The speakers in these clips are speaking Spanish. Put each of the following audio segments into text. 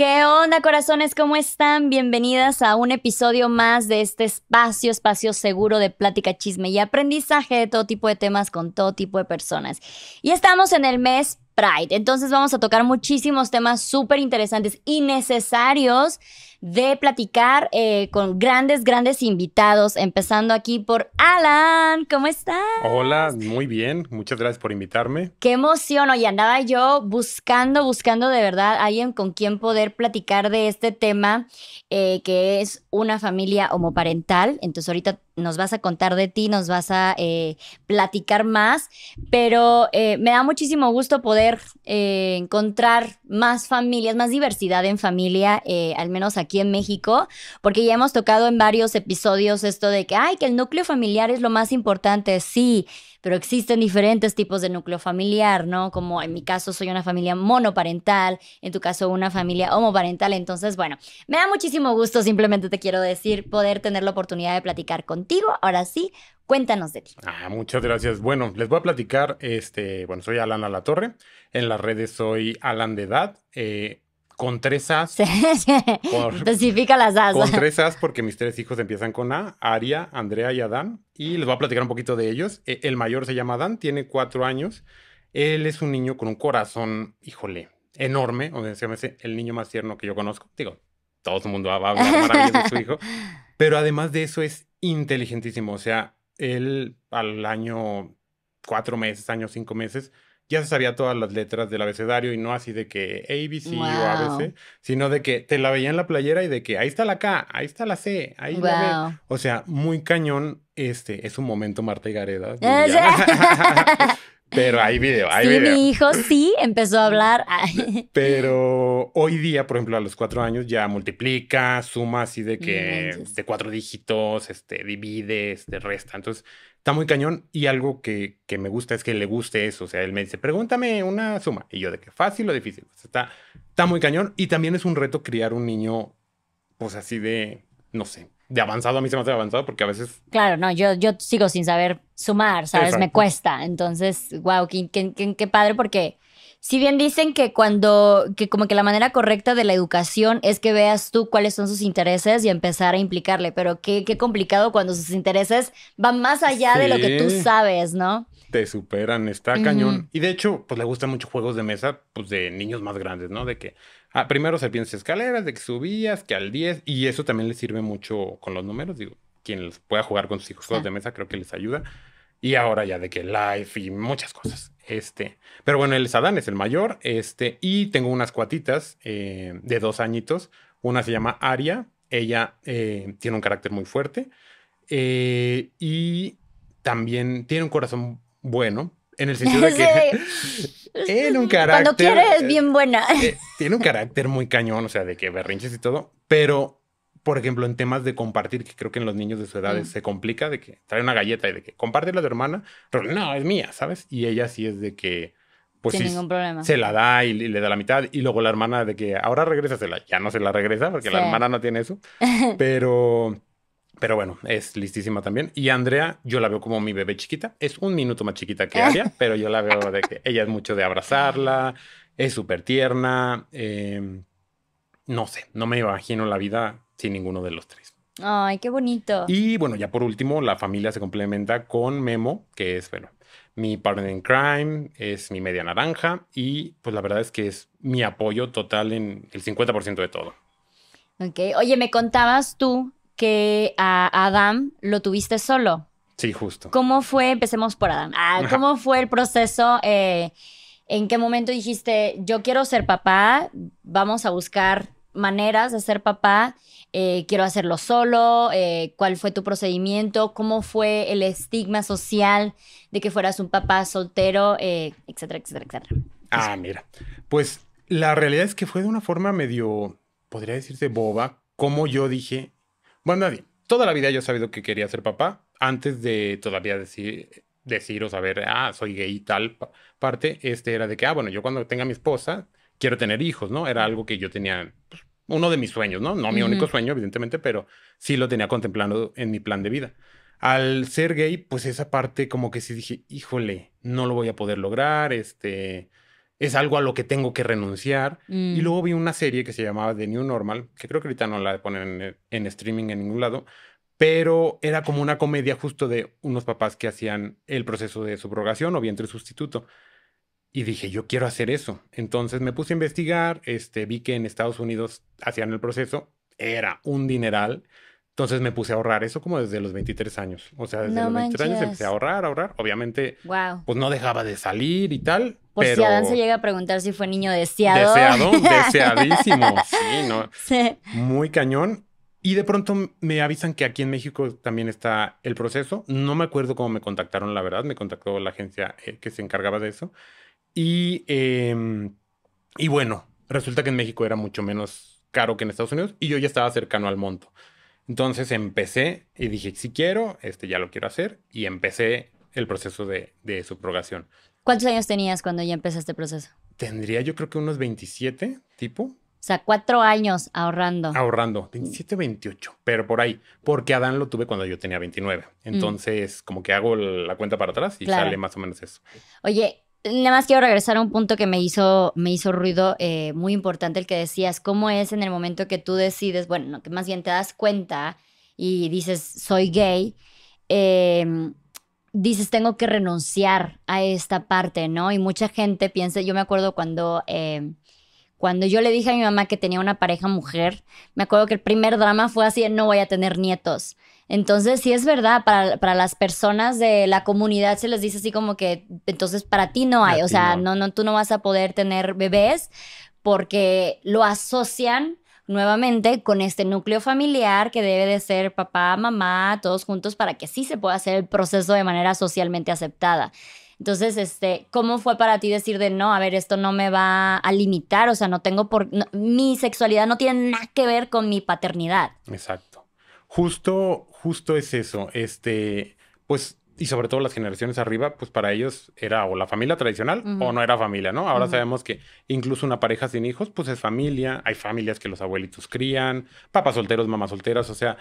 ¿Qué onda, corazones? ¿Cómo están? Bienvenidas a un episodio más de este espacio, espacio seguro de plática, chisme y aprendizaje de todo tipo de temas con todo tipo de personas. Y estamos en el mes Pride, entonces vamos a tocar muchísimos temas súper interesantes y necesarios de platicar eh, con grandes, grandes invitados, empezando aquí por Alan. ¿Cómo estás? Hola, muy bien. Muchas gracias por invitarme. Qué emoción. Y andaba yo buscando, buscando de verdad alguien con quien poder platicar de este tema, eh, que es una familia homoparental. Entonces ahorita nos vas a contar de ti, nos vas a eh, platicar más, pero me da muchísimo gusto poder encontrar más familias, más diversidad en familia, al menos aquí aquí en México, porque ya hemos tocado en varios episodios esto de que, ay, que el núcleo familiar es lo más importante, sí, pero existen diferentes tipos de núcleo familiar, ¿no? Como en mi caso soy una familia monoparental, en tu caso una familia homoparental, entonces, bueno, me da muchísimo gusto, simplemente te quiero decir, poder tener la oportunidad de platicar contigo. Ahora sí, Cuéntanos de ti. Ah, muchas gracias. Bueno, les voy a platicar. Este, bueno, soy Alan torre En las redes soy Alan de Edad. Eh, con tres As. Especifica las As. Con tres As porque mis tres hijos empiezan con A, Aria, Andrea y Adán. Y les voy a platicar un poquito de ellos. E, el mayor se llama Adán, tiene cuatro años. Él es un niño con un corazón, híjole, enorme. O sea, el niño más tierno que yo conozco. Digo, todo el mundo va a de su hijo. Pero además de eso es inteligentísimo. O sea, él al año cuatro meses, año cinco meses, ya se sabía todas las letras del abecedario y no así de que ABC o ABC, sino de que te la veía en la playera y de que ahí está la K, ahí está la C, ahí la B. O sea, muy cañón. Este es un momento Marta y Gareda. Eh, pero hay video, hay sí, Mi hijo sí empezó a hablar. Pero hoy día, por ejemplo, a los cuatro años ya multiplica, suma así de que de cuatro dígitos, este, divide, este, resta. Entonces, está muy cañón y algo que, me gusta es que le guste eso. O sea, él me dice, pregúntame una suma. Y yo de qué? fácil o difícil. está, está muy cañón y también es un reto criar un niño, pues así de, no sé, de avanzado. A mí se me hace avanzado porque a veces... Claro, no, yo, yo sigo sin saber sumar, ¿sabes? Me cuesta. Entonces, wow, qué padre porque si bien dicen que cuando, que como que la manera correcta de la educación es que veas tú cuáles son sus intereses y empezar a implicarle, pero qué, qué complicado cuando sus intereses van más allá de lo que tú sabes, ¿no? Te superan, está cañón. Y de hecho, pues le gustan mucho juegos de mesa, pues de niños más grandes, ¿no? De que ah, primero primero serpientes escaleras, de que subías, que al 10, y eso también le sirve mucho con los números, digo, quien pueda jugar con sus hijos juegos ah. de mesa creo que les ayuda. Y ahora ya de que live y muchas cosas. Este, pero bueno, el sadán es el mayor. Este, y tengo unas cuatitas eh, de dos añitos. Una se llama Aria. Ella eh, tiene un carácter muy fuerte. Eh, y también tiene un corazón bueno. En el sentido de que. un carácter. Cuando quiere es bien buena. tiene un carácter muy cañón, o sea, de que berrinches y todo. Pero por ejemplo, en temas de compartir, que creo que en los niños de su edad mm. se complica, de que trae una galleta y de que comparte la de hermana, pero no, es mía, ¿sabes? Y ella sí es de que, pues se la da y, le da la mitad, y luego la hermana de que ahora regrésasela, ya no se la regresa porque la hermana no tiene eso, pero... Pero bueno, es listísima también. Y Andrea, yo la veo como mi bebé chiquita. Es un minuto más chiquita que ella, pero yo la veo de que ella es mucho de abrazarla, es súper tierna. Eh, no sé, no me imagino la vida sin ninguno de los tres. Ay, qué bonito. Y bueno, ya por último, la familia se complementa con Memo, que es, bueno, mi partner in crime, es mi media naranja y pues la verdad es que es mi apoyo total en el 50% de todo. Ok, oye, me contabas tú que a Adam lo tuviste solo. Sí, justo. ¿Cómo fue, empecemos por Adam, ah, cómo fue el proceso? Eh, ¿En qué momento dijiste, yo quiero ser papá, vamos a buscar maneras de ser papá. Eh, quiero hacerlo solo, eh, cuál fue tu procedimiento, cómo fue el estigma social de que fueras un papá soltero, eh, etcétera, etcétera, etcétera. Ah, mira. Pues la realidad es que fue de una forma medio, podría decirse boba, como yo dije, bueno, nadie, toda la vida yo he sabido que quería ser papá, antes de todavía decir, decir o saber, ah, soy gay y tal parte, este era de que, ah, bueno, yo cuando tenga mi esposa, quiero tener hijos, ¿no? Era algo que yo tenía, pues, uno de mis sueños, ¿no? No mi único sueño, evidentemente, pero sí lo tenía contemplando en mi plan de vida. Al ser gay, pues esa parte como que sí dije, híjole, no lo voy a poder lograr, este, es algo a lo que tengo que renunciar. Y mm. luego vi una serie que se llamaba The New Normal, que creo que ahorita no la ponen en, en, streaming en ningún lado, pero era como una comedia justo de unos papás que hacían el proceso de subrogación o vientre sustituto. Y dije, yo quiero hacer eso. Entonces me puse a investigar, este, vi que en Estados Unidos hacían el proceso, era un dineral. Entonces me puse a ahorrar eso como desde los 23 años. O sea, desde los 23 años empecé a ahorrar, a ahorrar. Obviamente, wow. pues no dejaba de salir y tal. Pues pero... si Adán se llega a preguntar si fue niño deseado. Deseado, deseadísimo. sí, ¿no? Sí. Muy cañón. Y de pronto me avisan que aquí en México también está el proceso. No me acuerdo cómo me contactaron, la verdad. Me contactó la agencia eh, que se encargaba de eso. Em, y, bueno, resulta que en México era mucho menos caro que en Estados Unidos y yo ya estaba cercano al monto. Entonces empecé y dije, si quiero, este ya lo quiero hacer y empecé el proceso de, de subrogación. ¿Cuántos años tenías cuando ya empezaste este proceso? Tendría yo creo que unos 27, tipo. O sea, cuatro años ahorrando. Ahorrando, 27, 28, pero por ahí, porque Adán lo tuve cuando yo tenía 29. Mm. Entonces, como que hago la cuenta para atrás y sale más o menos eso. Oye, Nada más quiero regresar a un punto que me hizo, me hizo ruido eh, muy importante, el que decías, cómo es en el momento que tú decides, bueno, no, que más bien te das cuenta y dices, soy gay, em, dices, tengo que renunciar a esta parte, ¿no? Y mucha gente piensa, yo me acuerdo cuando... Em, cuando yo le dije a mi mamá que tenía una pareja mujer, me acuerdo que el primer drama fue así, no voy a tener nietos. Entonces, sí es verdad, para, las personas de la comunidad se les dice así como que, entonces para ti no hay, o sea, no. no. tú no vas a poder tener bebés porque lo asocian nuevamente con este núcleo familiar que debe de ser papá, mamá, todos juntos para que sí se pueda hacer el proceso de manera socialmente aceptada. Entonces, este, ¿cómo fue para ti decir de no, a ver, esto no me va a limitar, o sea, no tengo por mi sexualidad no tiene nada que ver con mi paternidad? Exacto. Justo justo es eso. Este, pues, y sobre todo las generaciones arriba, pues para ellos era o la familia tradicional o no era familia, ¿no? Ahora sabemos que incluso una pareja sin hijos, pues es familia. Hay familias que los abuelitos crían, papás solteros, mamás solteras, o sea,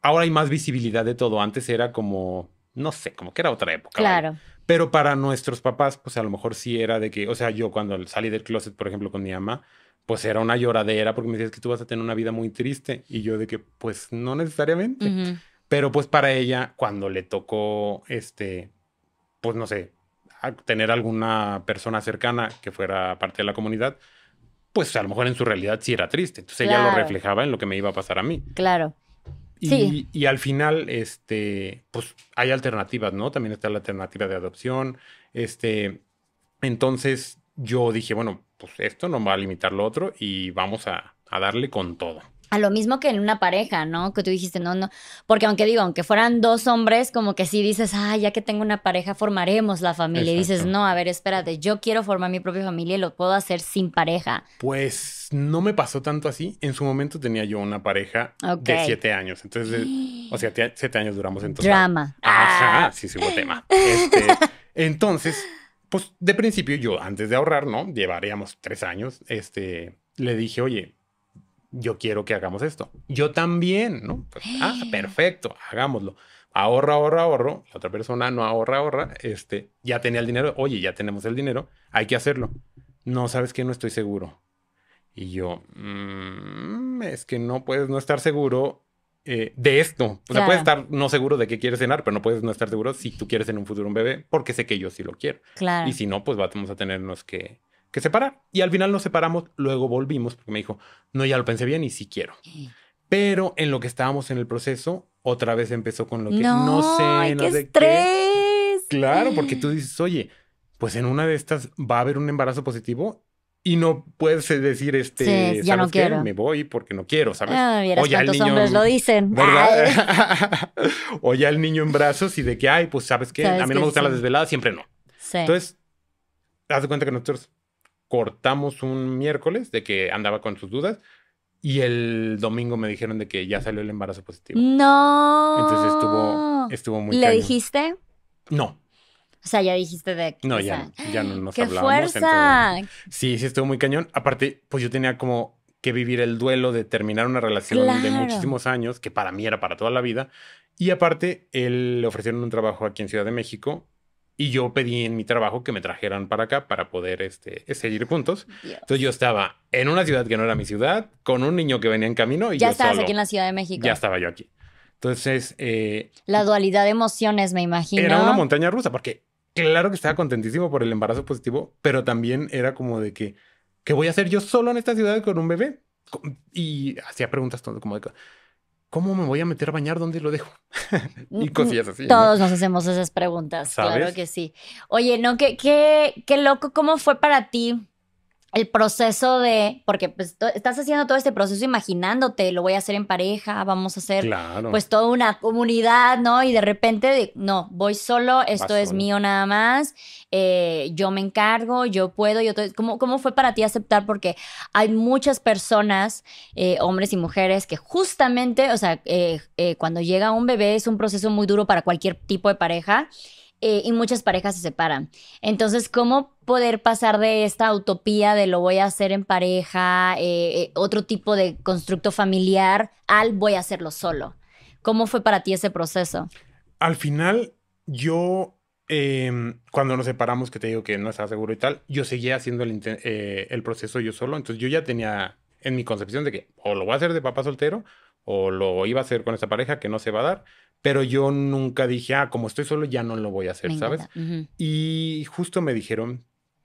ahora hay más visibilidad de todo. Antes era como, no sé, como que era otra época. Claro. Pero para nuestros papás, pues a lo mejor sí era de que, o sea, yo cuando salí del closet, por ejemplo, con mi mamá, pues era una lloradera porque me decías que tú vas a tener una vida muy triste. Y yo de que, pues no necesariamente. Pero pues para ella, cuando le tocó, este, pues no sé, tener alguna persona cercana que fuera parte de la comunidad, pues a lo mejor en su realidad sí era triste. Entonces ella lo reflejaba en lo que me iba a pasar a mí. Claro. sí. y al final, este, pues hay alternativas, ¿no? También está la alternativa de adopción. Este, entonces yo dije, bueno, pues esto no va a limitar lo otro y vamos a, darle con todo a lo mismo que en una pareja, ¿no? Que tú dijiste, no, no, porque aunque digo, aunque fueran dos hombres, como que sí dices, ah, ya que tengo una pareja, formaremos la familia. Y dices, no, a ver, espérate, yo quiero formar mi propia familia y lo puedo hacer sin pareja. Pues no me pasó tanto así. En su momento tenía yo una pareja de siete años. Entonces, o sea, siete años duramos entonces. Drama. Ajá, ah. sí, sí, hubo tema. Este, entonces, pues de principio yo, antes de ahorrar, ¿no? Llevaríamos tres años, este, le dije, oye, yo quiero que hagamos esto. Yo también, ¿no? Pues, ah, perfecto, hagámoslo. Ahorra, ahorra, ahorro. La otra persona no ahorra, ahorra. Este, ya tenía el dinero. Oye, ya tenemos el dinero. Hay que hacerlo. No, sabes que no estoy seguro. Y yo, mm, es que no puedes no estar seguro eh, de esto. O sea, puedes estar no seguro de qué quieres cenar, pero no puedes no estar seguro si tú quieres en un futuro un bebé, porque sé que yo sí lo quiero. Y si no, pues vamos a tenernos que, que separar. Y al final nos separamos, luego volvimos, porque me dijo, no, ya lo pensé bien y sí quiero. Pero en lo que estábamos en el proceso, otra vez empezó con lo que no, no sé, ay, no sé estrés. Claro, porque tú dices, oye, pues en una de estas va a haber un embarazo positivo y no puedes decir este ya no quiero. me voy porque no quiero sabes o ya el niño hombres lo dicen o ya el niño en brazos y de que ay pues sabes qué a mí no me gustan las desveladas siempre no entonces haz de cuenta que nosotros cortamos un miércoles de que andaba con sus dudas y el domingo me dijeron de que ya salió el embarazo positivo no entonces estuvo estuvo muy le dijiste no o sea, ya dijiste de... No, ya, no nos ¡Qué fuerza! sí, sí, estuvo muy cañón. Aparte, pues yo tenía como que vivir el duelo de terminar una relación de muchísimos años, que para mí era para toda la vida. Y aparte, él, le ofrecieron un trabajo aquí en Ciudad de México y yo pedí en mi trabajo que me trajeran para acá para poder este, seguir juntos. Entonces yo estaba en una ciudad que no era mi ciudad, con un niño que venía en camino y... Ya estabas aquí en la Ciudad de México. Ya estaba yo aquí. Entonces... Eh, la dualidad de emociones, me imagino. Era una montaña rusa, porque claro que estaba contentísimo por el embarazo positivo, pero también era como de que, ¿qué voy a hacer yo solo en esta ciudad con un bebé? Y hacía preguntas todo como de, ¿cómo me voy a meter a bañar? ¿Dónde lo dejo? y cosillas así. Todos nos hacemos esas preguntas, claro que sí. Oye, no, que, qué, qué loco, ¿cómo fue para ti? el proceso de, porque pues estás haciendo todo este proceso imaginándote, lo voy a hacer en pareja, vamos a hacer pues toda una comunidad, ¿no? Y de repente, no, voy solo, esto es mío nada más, eh, yo me encargo, yo puedo, yo ¿Cómo, ¿Cómo fue para ti aceptar? Porque hay muchas personas, eh, hombres y mujeres, que justamente, o sea, eh, cuando llega un bebé es un proceso muy duro para cualquier tipo de pareja eh, y muchas parejas se separan. Entonces, ¿cómo poder pasar de esta utopía de lo voy a hacer en pareja, eh, eh, otro tipo de constructo familiar, al voy a hacerlo solo? ¿Cómo fue para ti ese proceso? Al final, yo, em, cuando nos separamos, que te digo que no estaba seguro y tal, yo seguía haciendo el, proceso yo solo, entonces yo ya tenía en mi concepción de que o lo voy a hacer de papá soltero o lo iba a hacer con esa pareja que no se va a dar pero yo nunca dije, ah, como estoy solo, ya no lo voy a hacer, ¿sabes? Y justo me dijeron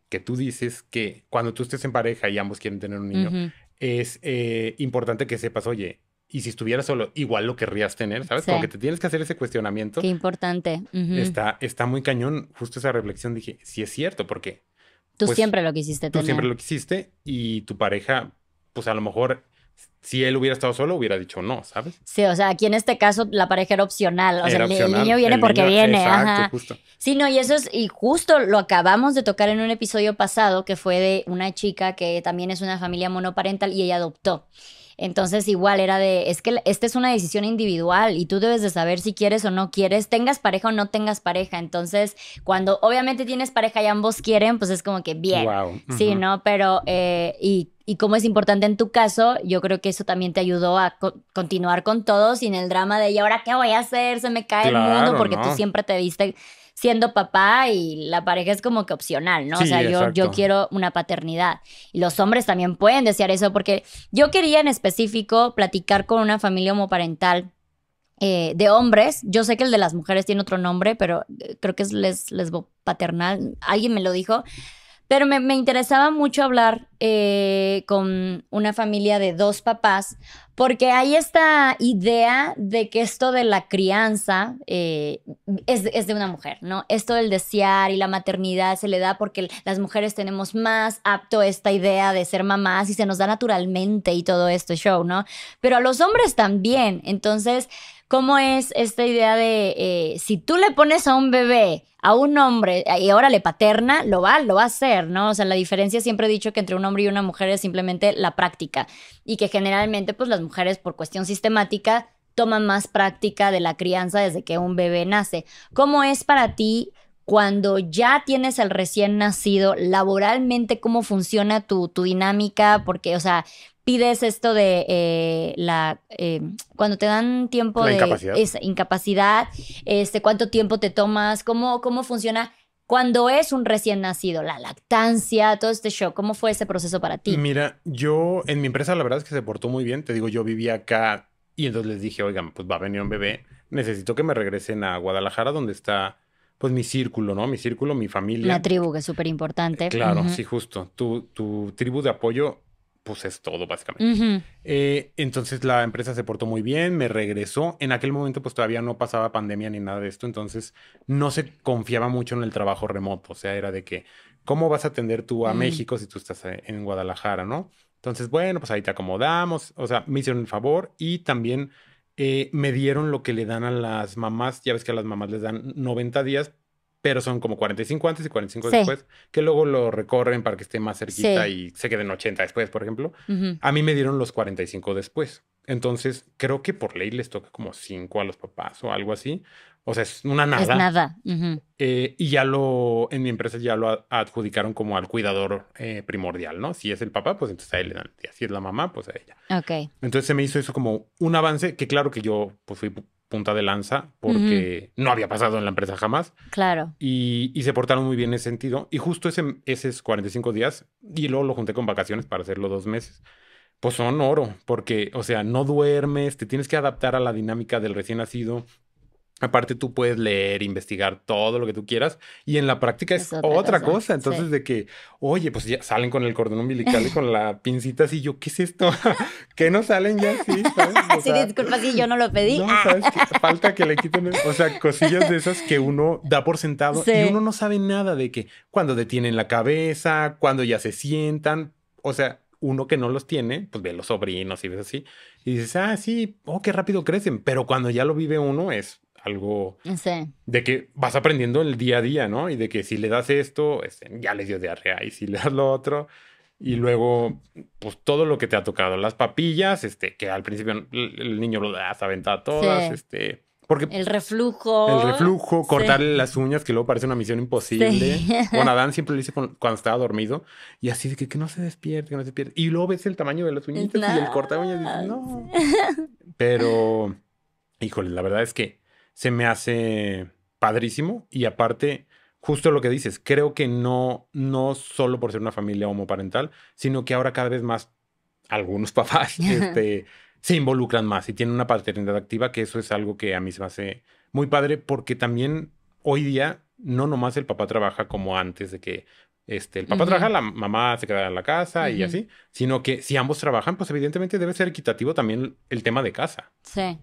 que tú dices que cuando tú estés en pareja y ambos quieren tener un niño, es eh, importante que sepas, oye, y si estuvieras solo, igual lo querrías tener, ¿sabes? Como que te tienes que hacer ese cuestionamiento. Qué importante. está, está muy cañón. Justo esa reflexión dije, si es cierto, porque... Tú pues, siempre lo quisiste Tú siempre lo quisiste y tu pareja, pues a lo mejor si él hubiera estado solo, hubiera dicho no, ¿sabes? Sí, o sea, aquí en este caso la pareja era opcional. O sea, el niño viene porque viene. Exacto, justo. Sí, no, y eso es, y justo lo acabamos de tocar en un episodio pasado que fue de una chica que también es una familia monoparental y ella adoptó. Entonces igual era de, es que esta es una decisión individual y tú debes de saber si quieres o no quieres, tengas pareja o no tengas pareja. Entonces, cuando obviamente tienes pareja y ambos quieren, pues es como que bien. Sí, ¿no? Pero, eh, y como es importante en tu caso, yo creo que eso también te ayudó a continuar con todo sin el drama de, ¿y ahora qué voy a hacer? Se me cae el mundo porque tú siempre te viste siendo papá y la pareja es como que opcional, ¿no? o sea, yo, yo, quiero una paternidad. Y los hombres también pueden desear eso porque yo quería en específico platicar con una familia homoparental. Eh, de hombres, yo sé que el de las mujeres tiene otro nombre, pero eh, creo que es les, lesbo paternal. Alguien me lo dijo, pero me, interesaba mucho hablar eh, con una familia de dos papás, porque hay esta idea de que esto de la crianza eh, es, es, de una mujer, ¿no? Esto del desear y la maternidad se le da porque las mujeres tenemos más apto esta idea de ser mamás y se nos da naturalmente y todo este show, ¿no? Pero a los hombres también. Entonces, ¿Cómo es esta idea de eh, si tú le pones a un bebé, a un hombre, y ahora le paterna, lo va, lo va a hacer, ¿no? O sea, la diferencia siempre he dicho que entre un hombre y una mujer es simplemente la práctica y que generalmente pues las mujeres por cuestión sistemática toman más práctica de la crianza desde que un bebé nace. ¿Cómo es para ti cuando ya tienes el recién nacido, laboralmente, cómo funciona tu, tu dinámica, porque, o sea, pides esto de eh, la eh, cuando te dan tiempo de incapacidad, incapacidad este, cuánto tiempo te tomas, cómo, cómo funciona cuando es un recién nacido, la lactancia, todo este show, ¿cómo fue ese proceso para ti? Mira, yo en mi empresa la verdad es que se portó muy bien, te digo, yo vivía acá y entonces les dije, oigan, pues va a venir un bebé, necesito que me regresen a Guadalajara donde está pues mi círculo, ¿no? Mi círculo, mi familia. La tribu, que es súper importante. Claro, sí, justo. Tu, tu tribu de apoyo pues es todo básicamente. Eh, entonces la empresa se portó muy bien, me regresó. En aquel momento pues todavía no pasaba pandemia ni nada de esto, entonces no se confiaba mucho en el trabajo remoto, o sea, era de que, ¿cómo vas a atender tú a México si tú estás eh, en Guadalajara, no? Entonces, bueno, pues ahí te acomodamos, o sea, me hicieron el favor y también eh, me dieron lo que le dan a las mamás, ya ves que a las mamás les dan 90 días pero son como 45 antes y 45 después, que luego lo recorren para que esté más cerquita y se queden 80 después, por ejemplo. A mí me dieron los 45 después. Entonces, creo que por ley les toca como 5 a los papás o algo así. O sea, es una nada. Es nada. Eh, y ya lo, en mi empresa ya lo adjudicaron como al cuidador eh, primordial, ¿no? Si es el papá, pues entonces a él le dan Si es la mamá, pues a ella. Ok. Entonces se me hizo eso como un avance que claro que yo pues fui punta de lanza porque no había pasado en la empresa jamás. Claro. Y, se portaron muy bien en ese sentido. Y justo ese, esos 45 días, y luego lo junté con vacaciones para hacerlo dos meses, pues son oro, porque, o sea, no duermes, te tienes que adaptar a la dinámica del recién nacido, Aparte tú puedes leer, investigar todo lo que tú quieras y en la práctica es, otra, cosa. Entonces de que, oye, pues ya salen con el cordón umbilical y con la pincita así, yo, ¿qué es esto? ¿Qué no salen ya sí, disculpa, si yo no lo pedí. No, ah. ¿sabes qué? Falta que le quiten, o sea, cosillas de esas que uno da por sentado y uno no sabe nada de que cuando detienen la cabeza, cuando ya se sientan, o sea, uno que no los tiene, pues ve los sobrinos y ves así y dices, ah, sí, oh, qué rápido crecen, pero cuando ya lo vive uno es algo de que vas aprendiendo el día a día, ¿no? Y de que si le das esto, este, ya les dio diarrea, y si le das lo otro, y luego, pues todo lo que te ha tocado, las papillas, este, que al principio el niño lo das, aventaba todas, este, porque el reflujo. El reflujo, cortarle las uñas, que luego parece una misión imposible. Sí. Bueno, Adán siempre lo dice cuando estaba dormido. Y así de que, no se despierte, que no se despierte. Y luego ves el tamaño de las uñitas y el corta uñas. Y no. Pero, híjole, la verdad es que se me hace padrísimo y aparte, justo lo que dices, creo que no, no solo por ser una familia homoparental, sino que ahora cada vez más algunos papás este, se involucran más y tienen una paternidad activa, que eso es algo que a mí se me hace muy padre porque también hoy día no nomás el papá trabaja como antes de que este, el papá trabaja, la mamá se queda en la casa y así, sino que si ambos trabajan, pues evidentemente debe ser equitativo también el tema de casa. Sí.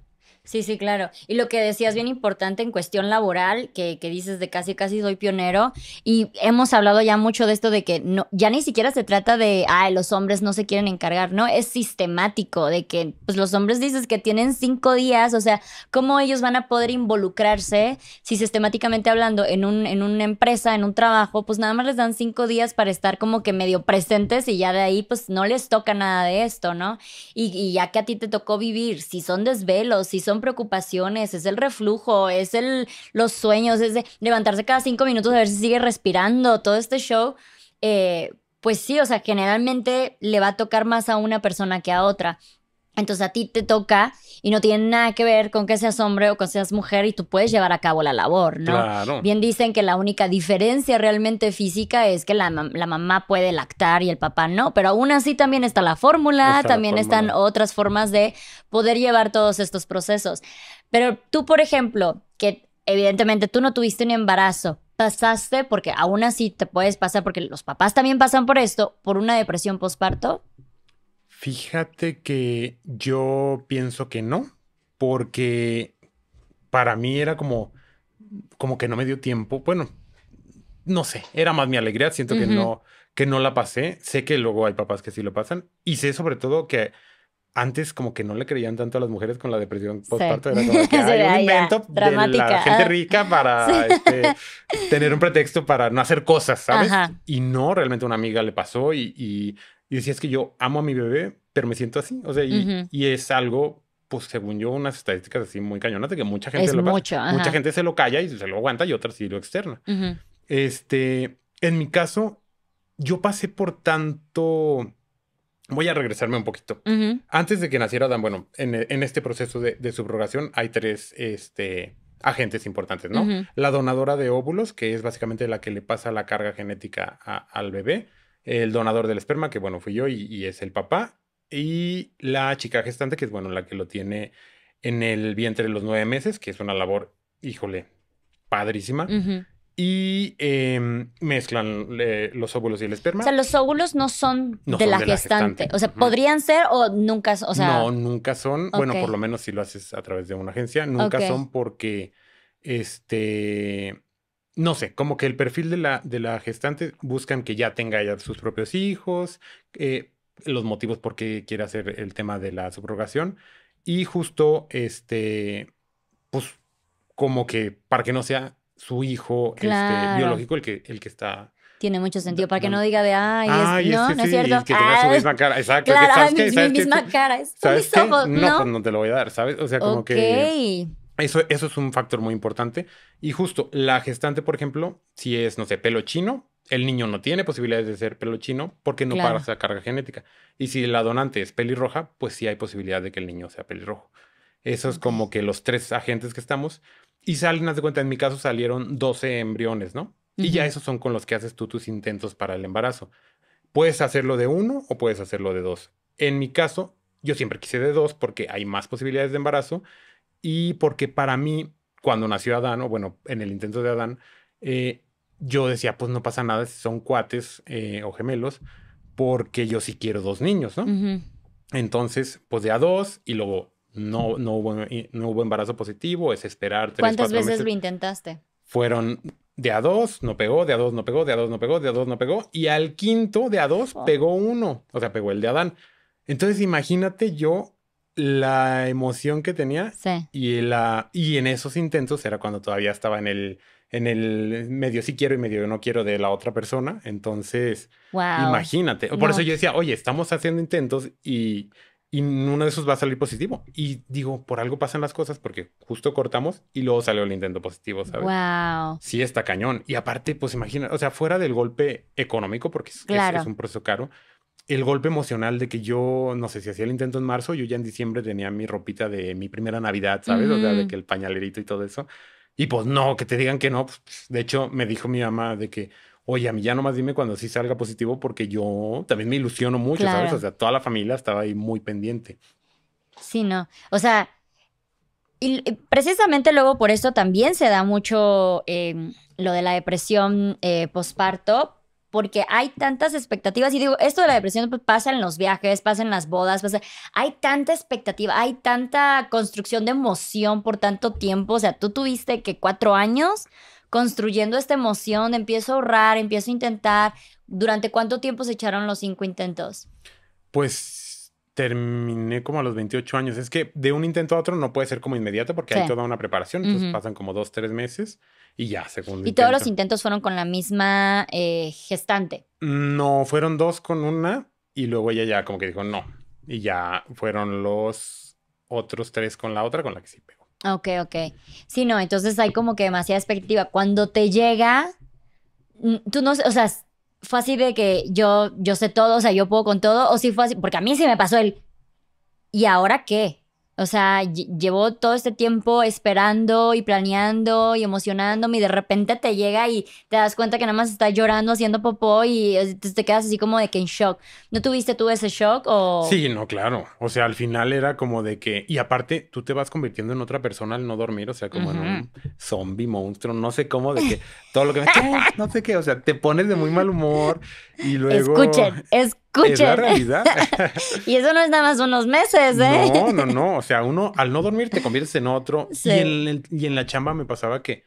Sí, sí, claro. Y lo que decías bien importante en cuestión laboral, que, dices de casi casi soy pionero, y hemos hablado ya mucho de esto de que no, ya ni siquiera se trata de, ah, los hombres no se quieren encargar, ¿no? Es sistemático, de que pues los hombres dices que tienen cinco días, o sea, ¿cómo ellos van a poder involucrarse si sistemáticamente hablando en, un, en una empresa, en un trabajo, pues nada más les dan cinco días para estar como que medio presentes y ya de ahí pues no les toca nada de esto, ¿no? Y, y ya que a ti te tocó vivir, si son desvelos, si son preocupaciones, es el reflujo, es el, los sueños, es levantarse cada cinco minutos a ver si sigue respirando, todo este show. Eh, pues sí, o sea, generalmente le va a tocar más a una persona que a otra. Entonces a ti te toca y no tiene nada que ver con que seas hombre o que seas mujer y tú puedes llevar a cabo la labor, ¿no? Bien dicen que la única diferencia realmente física es que la, mamá puede lactar y el papá no, pero aún así también está la fórmula, también están otras formas de poder llevar todos estos procesos. Pero tú, por ejemplo, que evidentemente tú no tuviste un embarazo, pasaste, porque aún así te puedes pasar, porque los papás también pasan por esto, por una depresión postparto? Fíjate que yo pienso que no, porque para mí era como, como que no me dio tiempo. Bueno, no sé, era más mi alegría, siento que no que no la pasé, sé que luego hay papás que sí lo pasan y sé sobre todo que antes como que no le creían tanto a las mujeres con la depresión postparto. Era como que hay un invento de la gente ah". rica para este, tener un pretexto para no hacer cosas, ¿sabes? Y no, realmente una amiga le pasó y, decía, es que yo amo a mi bebé, pero me siento así. O sea, y, es algo, pues según yo, unas estadísticas así muy cañonas que mucha gente, lo mucha gente se lo calla y se lo aguanta y otras sí lo externa. Este, en mi caso, yo pasé por tanto Voy a regresarme un poquito. Antes de que naciera Dan, bueno, en, este proceso de, subrogación hay tres este, agentes importantes, ¿no? La donadora de óvulos, que es básicamente la que le pasa la carga genética al bebé. El donador del esperma, que bueno, fui yo y, es el papá. Y la chica gestante, que es bueno, la que lo tiene en el vientre de los nueve meses, que es una labor, híjole, padrísima y em, mezclan eh, los óvulos y el esperma. O sea, los óvulos no son, de, la gestante. O sea, podrían ser o nunca, o sea... No, nunca son. Bueno, por lo menos si lo haces a través de una agencia, nunca son porque, este, no sé, como que el perfil de la, de la gestante buscan que ya tenga ya sus propios hijos, eh, los motivos por qué quiere hacer el tema de la subrogación y justo, este, pues, como que para que no sea su hijo este, biológico el que, el que está tiene mucho sentido. Para que no diga de, ay, es, no, no es cierto. que tenga su ah, misma cara. Exacto. mi, cara. Es mis No, te lo voy a dar, ¿sabes? O sea, como que. Eso, eso es un factor muy importante. Y justo, la gestante, por ejemplo, si es, no sé, pelo chino, el niño no tiene posibilidades de ser pelo chino porque no pasa carga genética. Y si la donante es pelirroja, pues sí hay posibilidad de que el niño sea pelirrojo. Esos es como que los tres agentes que estamos. Y salen, haz de cuenta, en mi caso salieron 12 embriones, ¿no? Y ya esos son con los que haces tú tus intentos para el embarazo. Puedes hacerlo de uno o puedes hacerlo de dos. En mi caso, yo siempre quise de dos porque hay más posibilidades de embarazo y porque para mí, cuando nació Adán, o bueno, en el intento de Adán, eh, yo decía, pues no pasa nada si son cuates eh, o gemelos, porque yo sí quiero dos niños, ¿no? Entonces, pues de a dos y luego no, no, hubo, eh, no hubo embarazo positivo, es esperar. Tres, ¿Cuántas veces lo intentaste? Fueron de a dos, no pegó, de a dos, no pegó, de a dos, no pegó, de a dos, no pegó. Y al quinto de a dos oh. pegó uno, o sea, pegó el de Adán. Entonces imagínate yo la emoción que tenía sí. y, la, y en esos intentos era cuando todavía estaba en el, en el medio sí quiero y medio no quiero de la otra persona. Entonces, imagínate. Por eso yo decía, oye, estamos haciendo intentos y y uno de esos va a salir positivo. Y digo, por algo pasan las cosas porque justo cortamos y luego salió el intento positivo, ¿sabes? Wow. Sí, está cañón. Y aparte, pues imagina, o sea, fuera del golpe económico, porque es, claro. es, un proceso caro, el golpe emocional de que yo, no sé, si hacía el intento en marzo, yo ya en diciembre tenía mi ropita de mi primera Navidad, ¿sabes? O sea, de que el pañalerito y todo eso. Y pues no, que te digan que no. Pues, de hecho, me dijo mi mamá de que, oye, a mí ya nomás dime cuando sí salga positivo porque yo también me ilusiono mucho, ¿sabes? O sea, toda la familia estaba ahí muy pendiente. Sí, no. O sea, y eh, precisamente luego por esto también se da mucho em, lo de la depresión eh, posparto, porque hay tantas expectativas. Y digo, esto de la depresión pues, pasa en los viajes, pasa en las bodas, pasa. Hay tanta expectativa, hay tanta construcción de emoción por tanto tiempo. O sea, tú tuviste que cuatro años construyendo esta emoción, empiezo a ahorrar, empiezo a intentar. ¿Durante cuánto tiempo se echaron los cinco intentos? Pues terminé como a los 28 años. Es que de un intento a otro no puede ser como inmediato porque hay toda una preparación. Entonces pasan como dos, tres meses y ya, segundo. ¿Y todos los intentos fueron con la misma eh, gestante? No, fueron dos con una y luego ella ya como que dijo no. Y ya fueron los otros tres con la otra, con la que sí Ok, ok. Sí, no, entonces hay como que demasiada expectativa. Cuando te llega, tú no, o sea, fue así de que yo, yo sé todo, o sea, yo puedo con todo, o sí fue así, porque a mí sí me pasó el, ¿y ahora qué? O sea, llevo todo este tiempo esperando y planeando y emocionándome y de repente te llega y te das cuenta que nada más está llorando haciendo popó y te quedas así como de que en shock. ¿No tuviste tú ese shock o...? Sí, no, claro. O sea, al final era como de que... Y aparte, tú te vas convirtiendo en otra persona al no dormir, o sea, como en un zombie, monstruo, no sé cómo, de que todo lo que... ¡Ah! no sé qué, o sea, te pones de muy mal humor y luego... Escuchen, es es la realidad. y eso no es nada más unos meses, ¿eh? No, no, no. O sea, uno al no dormir te conviertes en otro. Y, en la chamba me pasaba que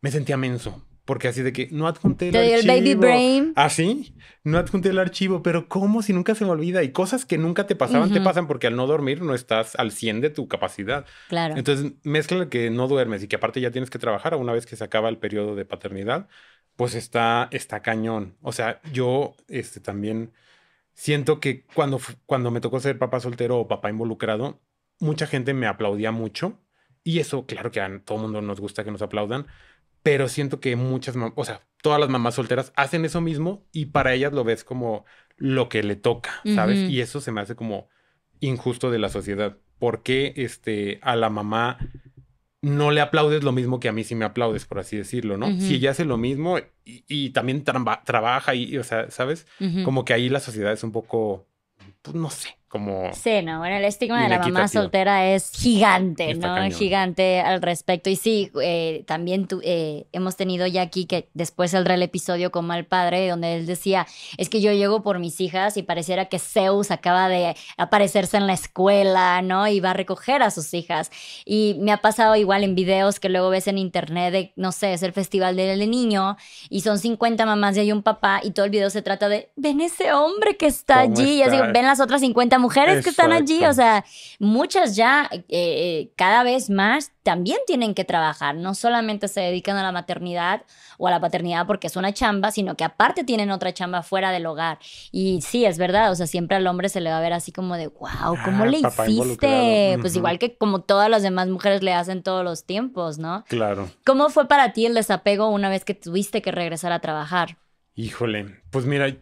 me sentía menso. Porque así de que no adjunté el archivo. el baby brain. Así, ¿Ah, sí? no adjunté el archivo, pero ¿cómo si nunca se me olvida? Y cosas que nunca te pasaban, te pasan porque al no dormir no estás al 100 de tu capacidad. Claro. Entonces, mezcla que no duermes y que aparte ya tienes que trabajar una vez que se acaba el periodo de paternidad, pues está, está cañón. O sea, yo este, también siento que cuando, cuando me tocó ser papá soltero o papá involucrado, mucha gente me aplaudía mucho. Y eso, claro que a todo mundo nos gusta que nos aplaudan, pero siento que muchas, o sea, todas las mamás solteras hacen eso mismo y para ellas lo ves como lo que le toca, ¿sabes? Y eso se me hace como injusto de la sociedad. ¿Por qué este, a la mamá no le aplaudes lo mismo que a mí si me aplaudes, por así decirlo, ¿no? Si ella hace lo mismo y, también trabaja y, o sea, ¿sabes? Como que ahí la sociedad es un poco, pues no sé, como... Sí, no, bueno, el estigma de la mamá soltera es gigante, ¿no? Gigante al respecto. Y sí, eh, también eh, hemos tenido ya aquí que después saldrá el episodio con Mal Padre, donde él decía, es que yo llego por mis hijas y pareciera que Zeus acaba de aparecerse en la escuela, ¿no? Y va a recoger a sus hijas. Y me ha pasado igual en videos que luego ves en internet de, no sé, es el festival del niño y son 50 mamás y hay un papá y todo el video se trata de, ven ese hombre que está allí. Y así, ven las otras 50 mujeres que están allí, o sea, muchas ya eh, eh, cada vez más también tienen que trabajar, no solamente se dedican a la maternidad o a la paternidad porque es una chamba, sino que aparte tienen otra chamba fuera del hogar. Y sí, es verdad, o sea, siempre al hombre se le va a ver así como de, wow, ¿cómo ah, le hiciste? Pues igual que como todas las demás mujeres le hacen todos los tiempos, ¿no? Claro. ¿Cómo fue para ti el desapego una vez que tuviste que regresar a trabajar? Híjole, pues mira,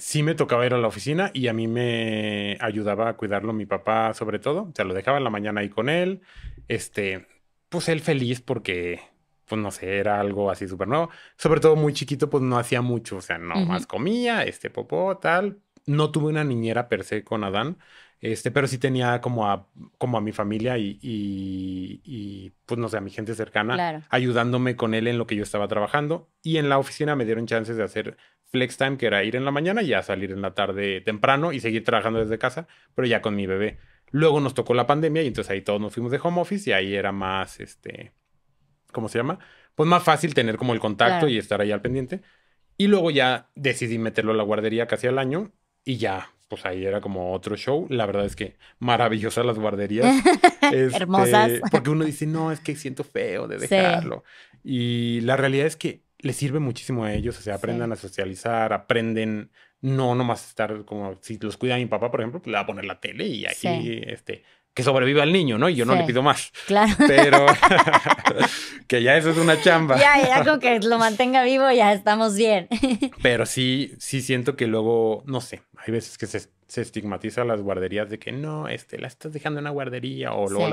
sí me tocaba ir a la oficina y a mí me ayudaba a cuidarlo mi papá sobre todo. O sea, lo dejaba en la mañana ahí con él. Este, pues él feliz porque, pues no sé, era algo así súper nuevo. Sobre todo muy chiquito, pues no hacía mucho. O sea, no más comía, este popó, tal. No tuve una niñera per se con Adán. Este, pero sí tenía como a, como a mi familia y, pues no sé, a mi gente cercana ayudándome con él en lo que yo estaba trabajando. Y en la oficina me dieron chances de hacer flex time, que era ir en la mañana y ya salir en la tarde temprano y seguir trabajando desde casa, pero ya con mi bebé. Luego nos tocó la pandemia y entonces ahí todos nos fuimos de home office y ahí era más, este, ¿cómo se llama? Pues más fácil tener como el contacto y estar ahí al pendiente. Y luego ya decidí meterlo a la guardería casi al año y ya, pues ahí era como otro show. La verdad es que maravillosas las guarderías. Este, Hermosas. Porque uno dice, no, es que siento feo de dejarlo. Y la realidad es que le sirve muchísimo a ellos, o sea, aprendan a socializar, aprenden no nomás estar como, si los cuida mi papá, por ejemplo, pues, le va a poner la tele y ahí... este, que sobreviva al niño, ¿no? Y yo no le pido más. Claro. Pero que ya eso es una chamba. Ya, ya con que lo mantenga vivo ya estamos bien. Pero sí, sí siento que luego, no sé, hay veces que se se estigmatiza las guarderías de que no, este, la estás dejando en una guardería o luego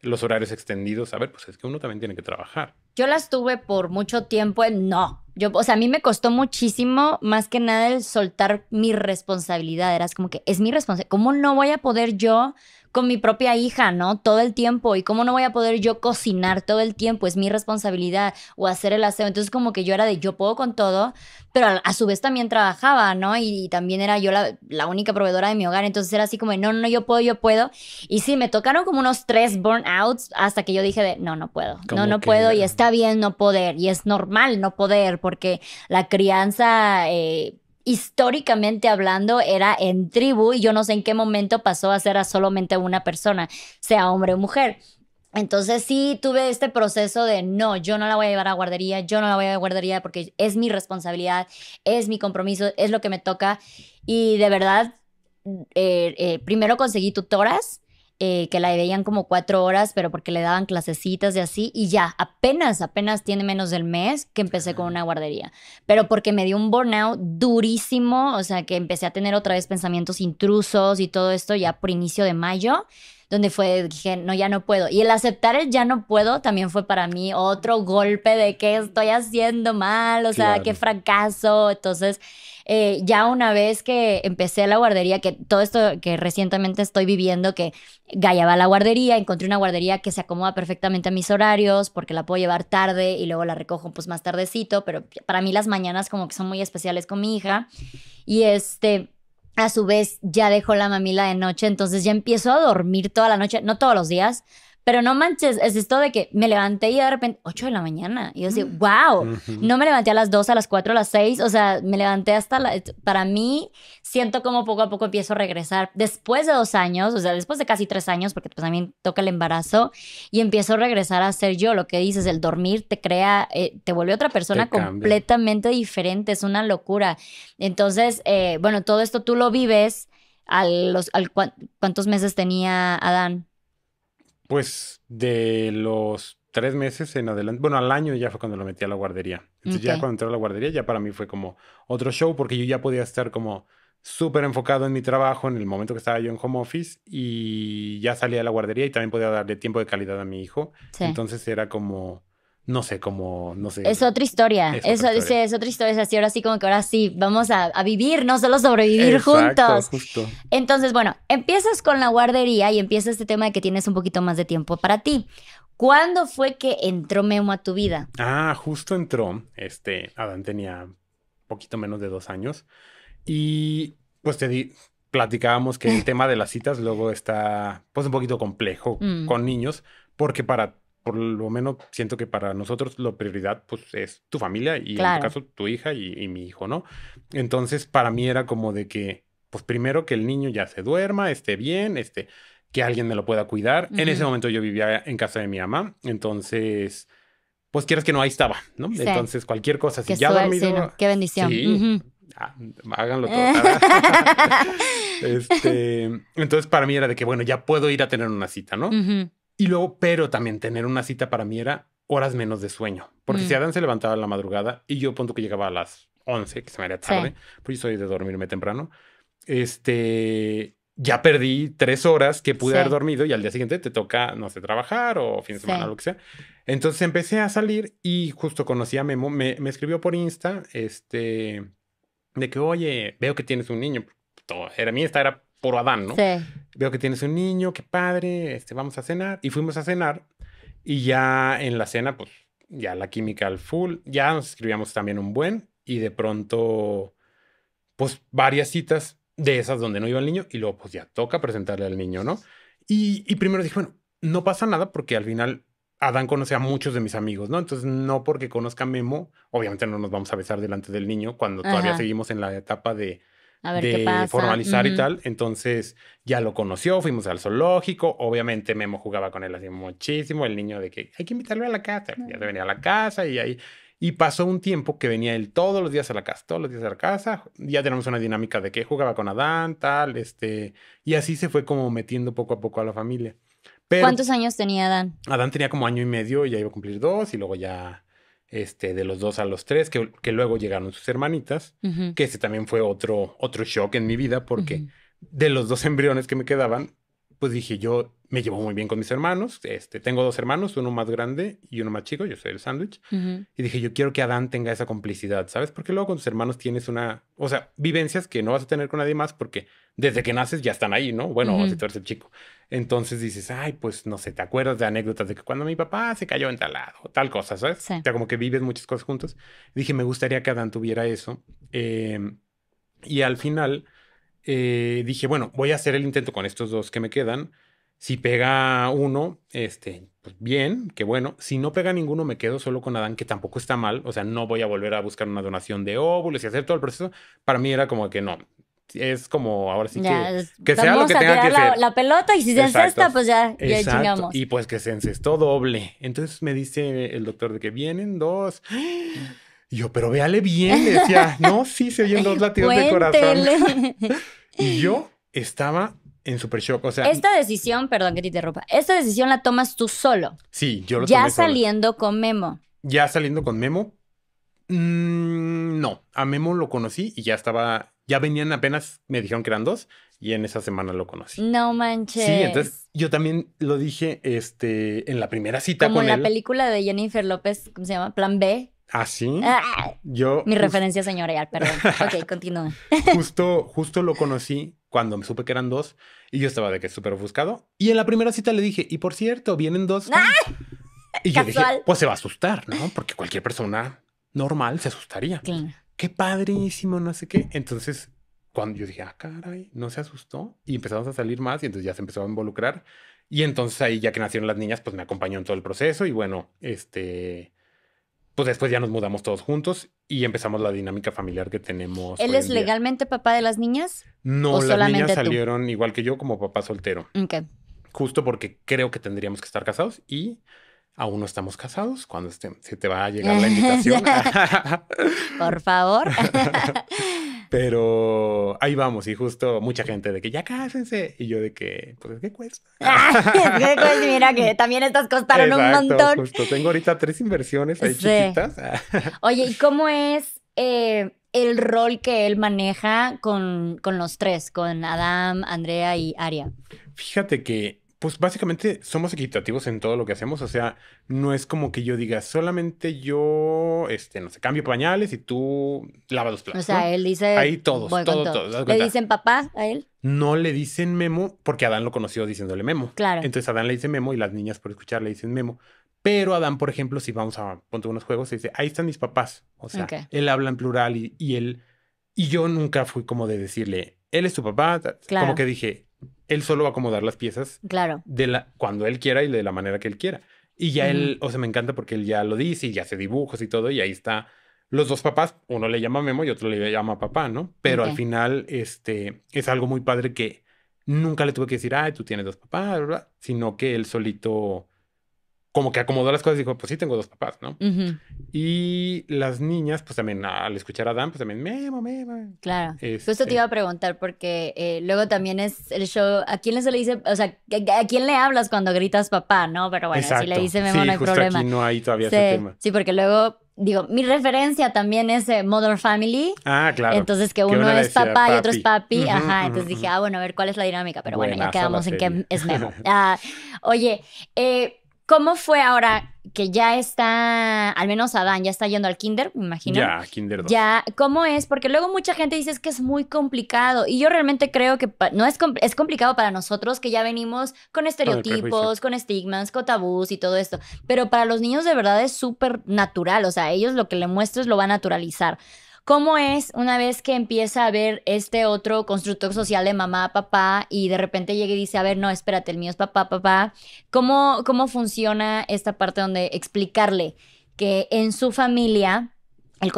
los horarios extendidos. A ver, pues es que uno también tiene que trabajar. Yo las tuve por mucho tiempo en no. Yo, o sea, a mí me costó muchísimo, más que nada, el soltar mi responsabilidad. Eras como que es mi responsabilidad. ¿Cómo no voy a poder yo con mi propia hija, ¿no? Todo el tiempo. ¿Y cómo no voy a poder yo cocinar todo el tiempo? Es mi responsabilidad o hacer el aseo. Entonces como que yo era de yo puedo con todo, pero a, su vez también trabajaba, ¿no? Y, también era yo la, única proveedora de mi hogar, entonces era así como, no, no, yo puedo, yo puedo. Y sí, me tocaron como unos tres burnouts hasta que yo dije de, no, no puedo, no, no puedo, y está bien no poder, y es normal no poder, porque la crianza... Eh, históricamente hablando era en tribu y yo no sé en qué momento pasó a ser a solamente una persona, sea hombre o mujer. Entonces sí tuve este proceso de no, yo no la voy a llevar a guardería, yo no la voy a, a guardería porque es mi responsabilidad, es mi compromiso, es lo que me toca. Y de verdad, eh, eh, primero conseguí tutoras eh, que la veían como cuatro horas, pero porque le daban clasecitas y así, y ya, apenas, apenas tiene menos del mes que empecé con una guardería, pero porque me dio un burnout durísimo, o sea, que empecé a tener otra vez pensamientos intrusos y todo esto ya por inicio de mayo, donde fue, dije, no, ya no puedo. Y el aceptar el ya no puedo también fue para mí otro golpe de que estoy haciendo mal, o sea, qué fracaso, entonces eh, ya una vez que empecé la guardería, que todo esto que recientemente estoy viviendo, que gallaba la guardería, encontré una guardería que se acomoda perfectamente a mis horarios, porque la puedo llevar tarde y luego la recojo pues más tardecito, pero para mí las mañanas como que son muy especiales con mi hija. Y este a su vez ya dejó la mamila de noche, entonces ya empiezo a dormir toda la noche, no todos los días, pero no manches, es esto de que me levanté y de repente, 8 de la mañana. Y yo decía, mm. wow, no me levanté a las 2, a las 4, a las 6. O sea, me levanté hasta la. Para mí, siento como poco a poco empiezo a regresar. Después de dos años, o sea, después de casi tres años, porque pues también toca el embarazo, y empiezo a regresar a ser yo. Lo que dices, el dormir te crea, eh, te vuelve otra persona completamente diferente. Es una locura. Entonces, eh, bueno, todo esto tú lo vives. A los, ¿Cuántos meses tenía Adán? Pues de los tres meses en adelante, bueno, al año ya fue cuando lo metí a la guardería. Entonces ya cuando entré a la guardería ya para mí fue como otro show porque yo ya podía estar como súper enfocado en mi trabajo en el momento que estaba yo en home office y ya salía de la guardería y también podía darle tiempo de calidad a mi hijo. Entonces era como no sé cómo, no sé. Es otra historia. Es Eso otra historia. es otra historia. Es así, ahora sí, como que ahora sí, vamos a, vivir, no solo sobrevivir juntos. Justo. Entonces, bueno, empiezas con la guardería y empieza este tema de que tienes un poquito más de tiempo para ti. ¿Cuándo fue que entró Memo a tu vida? Ah, justo entró. Este, Adán tenía poquito menos de dos años. Y pues te di, platicábamos que el tema de las citas luego está pues un poquito complejo mm. con niños, porque para por lo menos siento que para nosotros la prioridad pues es tu familia y en tu caso tu hija y, mi hijo, ¿no? Entonces para mí era como de que, pues primero que el niño ya se duerma, esté bien, este, que alguien me lo pueda cuidar. En ese momento yo vivía en casa de mi mamá, entonces pues quieras que no, ahí estaba, ¿no? Entonces, cualquier cosa, si ya dormido... Qué bendición. Sí, ah, háganlo todo. Este, entonces, para mí era de que, bueno, ya puedo ir a tener una cita, ¿no? Y luego, pero también tener una cita para mí era horas menos de sueño. Porque si mm. Adán se levantaba en la madrugada y yo punto que llegaba a las 11, que se me haría tarde, pues eso yo soy de dormirme temprano, este, ya perdí tres horas que pude haber dormido y al día siguiente te toca, no sé, trabajar o fin de semana, lo que sea. Entonces empecé a salir y justo conocí a Memo, me, escribió por Insta, este, de que, oye, veo que tienes un niño. era mi Insta, era por Adán, ¿no? Sí veo que tienes un niño, qué padre, este, vamos a cenar. Y fuimos a cenar y ya en la cena, pues ya la química al full, ya nos escribíamos también un buen y de pronto, pues varias citas de esas donde no iba el niño y luego pues ya toca presentarle al niño, ¿no? Y, y primero dije, bueno, no pasa nada porque al final Adán conoce a muchos de mis amigos, ¿no? Entonces, no porque conozca a Memo, obviamente no nos vamos a besar delante del niño cuando todavía seguimos en la etapa de de formalizar y tal. Entonces ya lo conoció, fuimos al zoológico. Obviamente Memo jugaba con él así muchísimo. El niño de que hay que invitarlo a la casa. Pues, ya venía a la casa y ahí. Y pasó un tiempo que venía él todos los días a la casa, todos los días a la casa. Ya tenemos una dinámica de que jugaba con Adán, tal, este. Y así se fue como metiendo poco a poco a la familia. Pero, ¿Cuántos años tenía Adán? Adán tenía como año y medio, y ya iba a cumplir dos y luego ya este, de los dos a los tres, que, luego llegaron sus hermanitas, que ese también fue otro, otro shock en mi vida porque de los dos embriones que me quedaban, pues dije yo, me llevo muy bien con mis hermanos. Este, tengo dos hermanos, uno más grande y uno más chico. Yo soy el sándwich. Y dije, yo quiero que Adán tenga esa complicidad, ¿sabes? Porque luego con tus hermanos tienes una, o sea, vivencias que no vas a tener con nadie más porque desde que naces ya están ahí, ¿no? Bueno, si tú eres el chico. Entonces dices, ay, pues no sé, te acuerdas de anécdotas de que cuando mi papá se cayó en tal lado, tal cosa, ¿sabes? O sea, como que vives muchas cosas juntos. dije, me gustaría que Adán tuviera eso. Em, y al final eh, dije, bueno, voy a hacer el intento con estos dos que me quedan si pega uno, este, pues bien, que bueno. Si no pega ninguno, me quedo solo con Adán, que tampoco está mal. O sea, no voy a volver a buscar una donación de óvulos y hacer todo el proceso. Para mí era como que no. Es como ahora sí que, que sea lo que tenga que la, la pelota y si se pues ya, Y pues que se encestó doble. Entonces me dice el doctor de que vienen dos. Y yo, pero véale bien, decía, no, sí, se oyen dos latidos de corazón. y yo estaba en Super Shock. O sea. Esta decisión, perdón que te interrumpa, esta decisión la tomas tú solo. Sí, yo lo ya Ya saliendo con Memo. Ya saliendo con Memo. Mm, no, a Memo lo conocí y ya estaba. Ya venían apenas, me dijeron que eran dos, y en esa semana lo conocí. No manches. Sí, entonces yo también lo dije este, en la primera cita Como con en la película de Jennifer López, ¿cómo se llama? Plan B. ¿Ah, sí? Ah. yo. Mi referencia señorial, perdón. ok, continúa. justo, justo lo conocí cuando me supe que eran dos y yo estaba de que súper ofuscado. Y en la primera cita le dije, y por cierto, vienen dos. ¡Ah! Y yo dije, pues se va a asustar, ¿no? Porque cualquier persona normal se asustaría. Sí. Qué padrísimo, no sé qué. Entonces, cuando yo dije, ah, caray, no se asustó. Y empezamos a salir más y entonces ya se empezó a involucrar. Y entonces ahí, ya que nacieron las niñas, pues me acompañó en todo el proceso y bueno, este pues después ya nos mudamos todos juntos y empezamos la dinámica familiar que tenemos. ¿Él es legalmente papá de las niñas? No, las niñas salieron igual que yo como papá soltero. Ok. Justo porque creo que tendríamos que estar casados y aún no estamos casados. Cuando esté, se te va a llegar la invitación. Por favor. Pero ahí vamos, y justo mucha gente de que ya cásense. Y yo de que, pues, ¿qué cuesta? mira que también estas costaron un montón. Justo. Tengo ahorita tres inversiones ahí chiquitas. Oye, ¿y cómo es eh, el rol que él maneja con, con los tres, con Adam, Andrea y Aria? Fíjate que pues básicamente somos equitativos en todo lo que hacemos. O sea, no es como que yo diga solamente yo, este, no sé, cambio pañales y tú lavas los platos. O sea, él dice. Ahí todos, todos, todos. ¿Le dicen papá a él? No le dicen Memo, porque Adán lo conoció diciéndole Memo. Claro. Entonces Adán le dice Memo y las niñas por escuchar le dicen Memo. Pero Adán, por ejemplo, si vamos a poner unos juegos, se dice, ahí están mis papás. O sea, él habla en plural y, y él. Y yo nunca fui como de decirle, él es tu papá. Como que dije, él solo va a acomodar las piezas claro. de la, cuando él quiera y de la manera que él quiera. Y ya él, o se me encanta porque él ya lo dice y ya hace dibujos y todo, y ahí está los dos papás, uno le llama Memo y otro le llama papá, ¿no? Pero al final, este, es algo muy padre que nunca le tuve que decir, ay, tú tienes dos papás, ¿verdad? sino que él solito como que acomodó las cosas y dijo, pues sí, tengo dos papás, ¿no? Y las niñas, pues también al escuchar a Dan, pues también, memo, memo. Claro. Este... te iba a preguntar, porque eh, luego también es el show, ¿a quién se le dice, o sea, a quién le hablas cuando gritas papá, no? Pero bueno, si le dice memo no hay justo problema. Aquí no hay todavía ese tema. Sí, porque luego digo, mi referencia también es eh, Mother Family. Ah, claro. Entonces que uno es papá y otro es papi. ajá. entonces dije, ah, bueno, a ver cuál es la dinámica. Pero bueno, ya quedamos en que es Memo. Ah, oye, eh, ¿Cómo fue ahora que ya está, al menos Adán, ya está yendo al kinder, me imagino? Ya, kinder 2. Ya, ¿cómo es? Porque luego mucha gente dice que es muy complicado y yo realmente creo que no es, es complicado para nosotros que ya venimos con estereotipos, con estigmas, con tabús y todo esto, pero para los niños de verdad es súper natural, o sea, ellos lo que le muestres lo va a naturalizar. ¿Cómo es una vez que empieza a ver este otro constructo social de mamá, papá y de repente llega y dice, a ver, no, espérate, el mío es papá, papá? ¿Cómo, cómo funciona esta parte donde explicarle que en su familia el,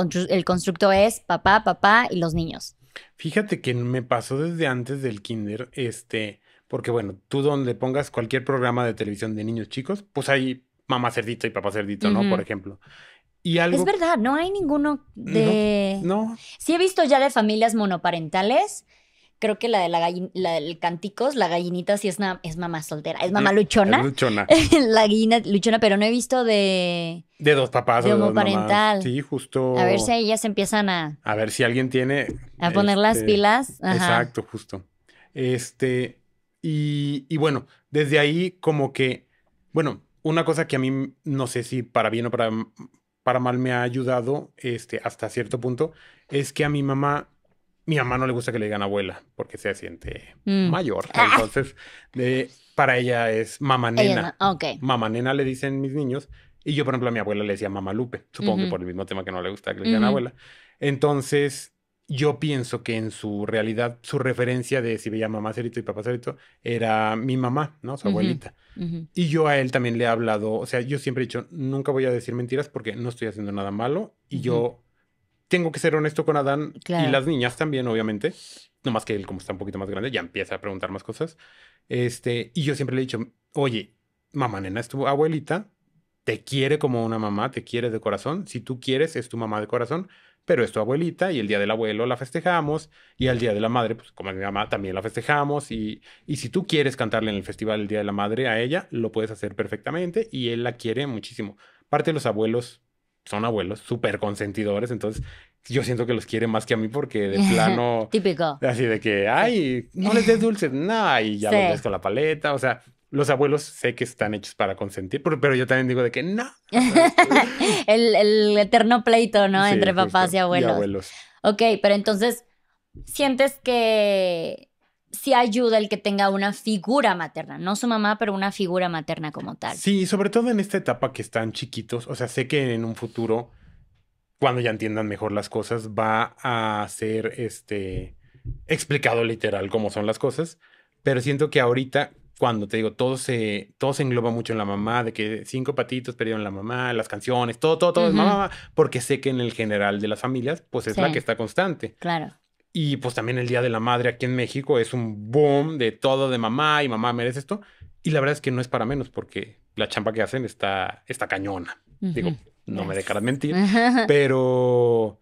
constructo es papá, papá y los niños? Fíjate que me pasó desde antes del kinder, este, porque bueno, tú donde pongas cualquier programa de televisión de niños chicos, pues hay mamá cerdito y papá cerdito, ¿no? Por ejemplo. Es verdad, no hay ninguno de... No, Sí he visto ya de familias monoparentales. Creo que la de la, del canticos, la gallinita sí es, es mamá soltera, es mamá mm, luchona. luchona. la gallina luchona, pero no he visto de... De dos papás. De sí, justo. A ver si ellas empiezan a... A ver si alguien tiene... A poner las este, pilas. Exacto, justo. Este, y, y bueno, desde ahí como que, bueno, una cosa que a mí no sé si para bien o para para mal me ha ayudado este, hasta cierto punto es que a mi mamá, mi mamá no le gusta que le digan abuela porque se siente mm. mayor. Ah. Entonces, para ella es mamá nena. Mamá nena le dicen mis niños. Y yo, por ejemplo, a mi abuela le decía mamá Lupe, supongo que por el mismo tema que no le gusta que le digan abuela. Entonces, yo pienso que en su realidad su referencia de si veía mamá cerito y papá cerito era mi mamá, ¿no? Su abuelita. Y yo a él también le he hablado, o sea, yo siempre he dicho, nunca voy a decir mentiras porque no estoy haciendo nada malo y yo tengo que ser honesto con Adán y las niñas también, obviamente. No más que él, como está un poquito más grande, ya empieza a preguntar más cosas. Este, y yo siempre le he dicho, oye, mamá nena es tu abuelita, te quiere como una mamá, te quiere de corazón. Si tú quieres, es tu mamá de corazón pero es tu abuelita y el día del abuelo la festejamos y al día de la madre, pues como es mi mamá, también la festejamos y, y si tú quieres cantarle en el festival el día de la madre a ella, lo puedes hacer perfectamente y él la quiere muchísimo. Parte de los abuelos son abuelos súper consentidores, entonces yo siento que los quiere más que a mí porque de plano... Típico. Así de que, ay, no les des dulces, no, y ya sí. la paleta, o sea, los abuelos sé que están hechos para consentir, pero, yo también digo de que no. el, eterno pleito, ¿no? Entre papás y abuelos. Ok, pero entonces, ¿sientes que sí ayuda el que tenga una figura materna, no su mamá, pero una figura materna como tal. Sí, sobre todo en esta etapa que están chiquitos, o sea, sé que en un futuro, cuando ya entiendan mejor las cosas, va a ser este explicado literal cómo son las cosas, pero siento que ahorita cuando te digo, todo se, todo se engloba mucho en la mamá, de que cinco patitos perdieron la mamá, las canciones, todo, todo, todo es mamá, porque sé que en el general de las familias, pues es la que está constante. Claro. Y pues también el Día de la Madre aquí en México es un boom de todo de mamá y mamá merece esto. Y la verdad es que no es para menos porque la champa que hacen está, está cañona. Digo, no me dejarás mentir, pero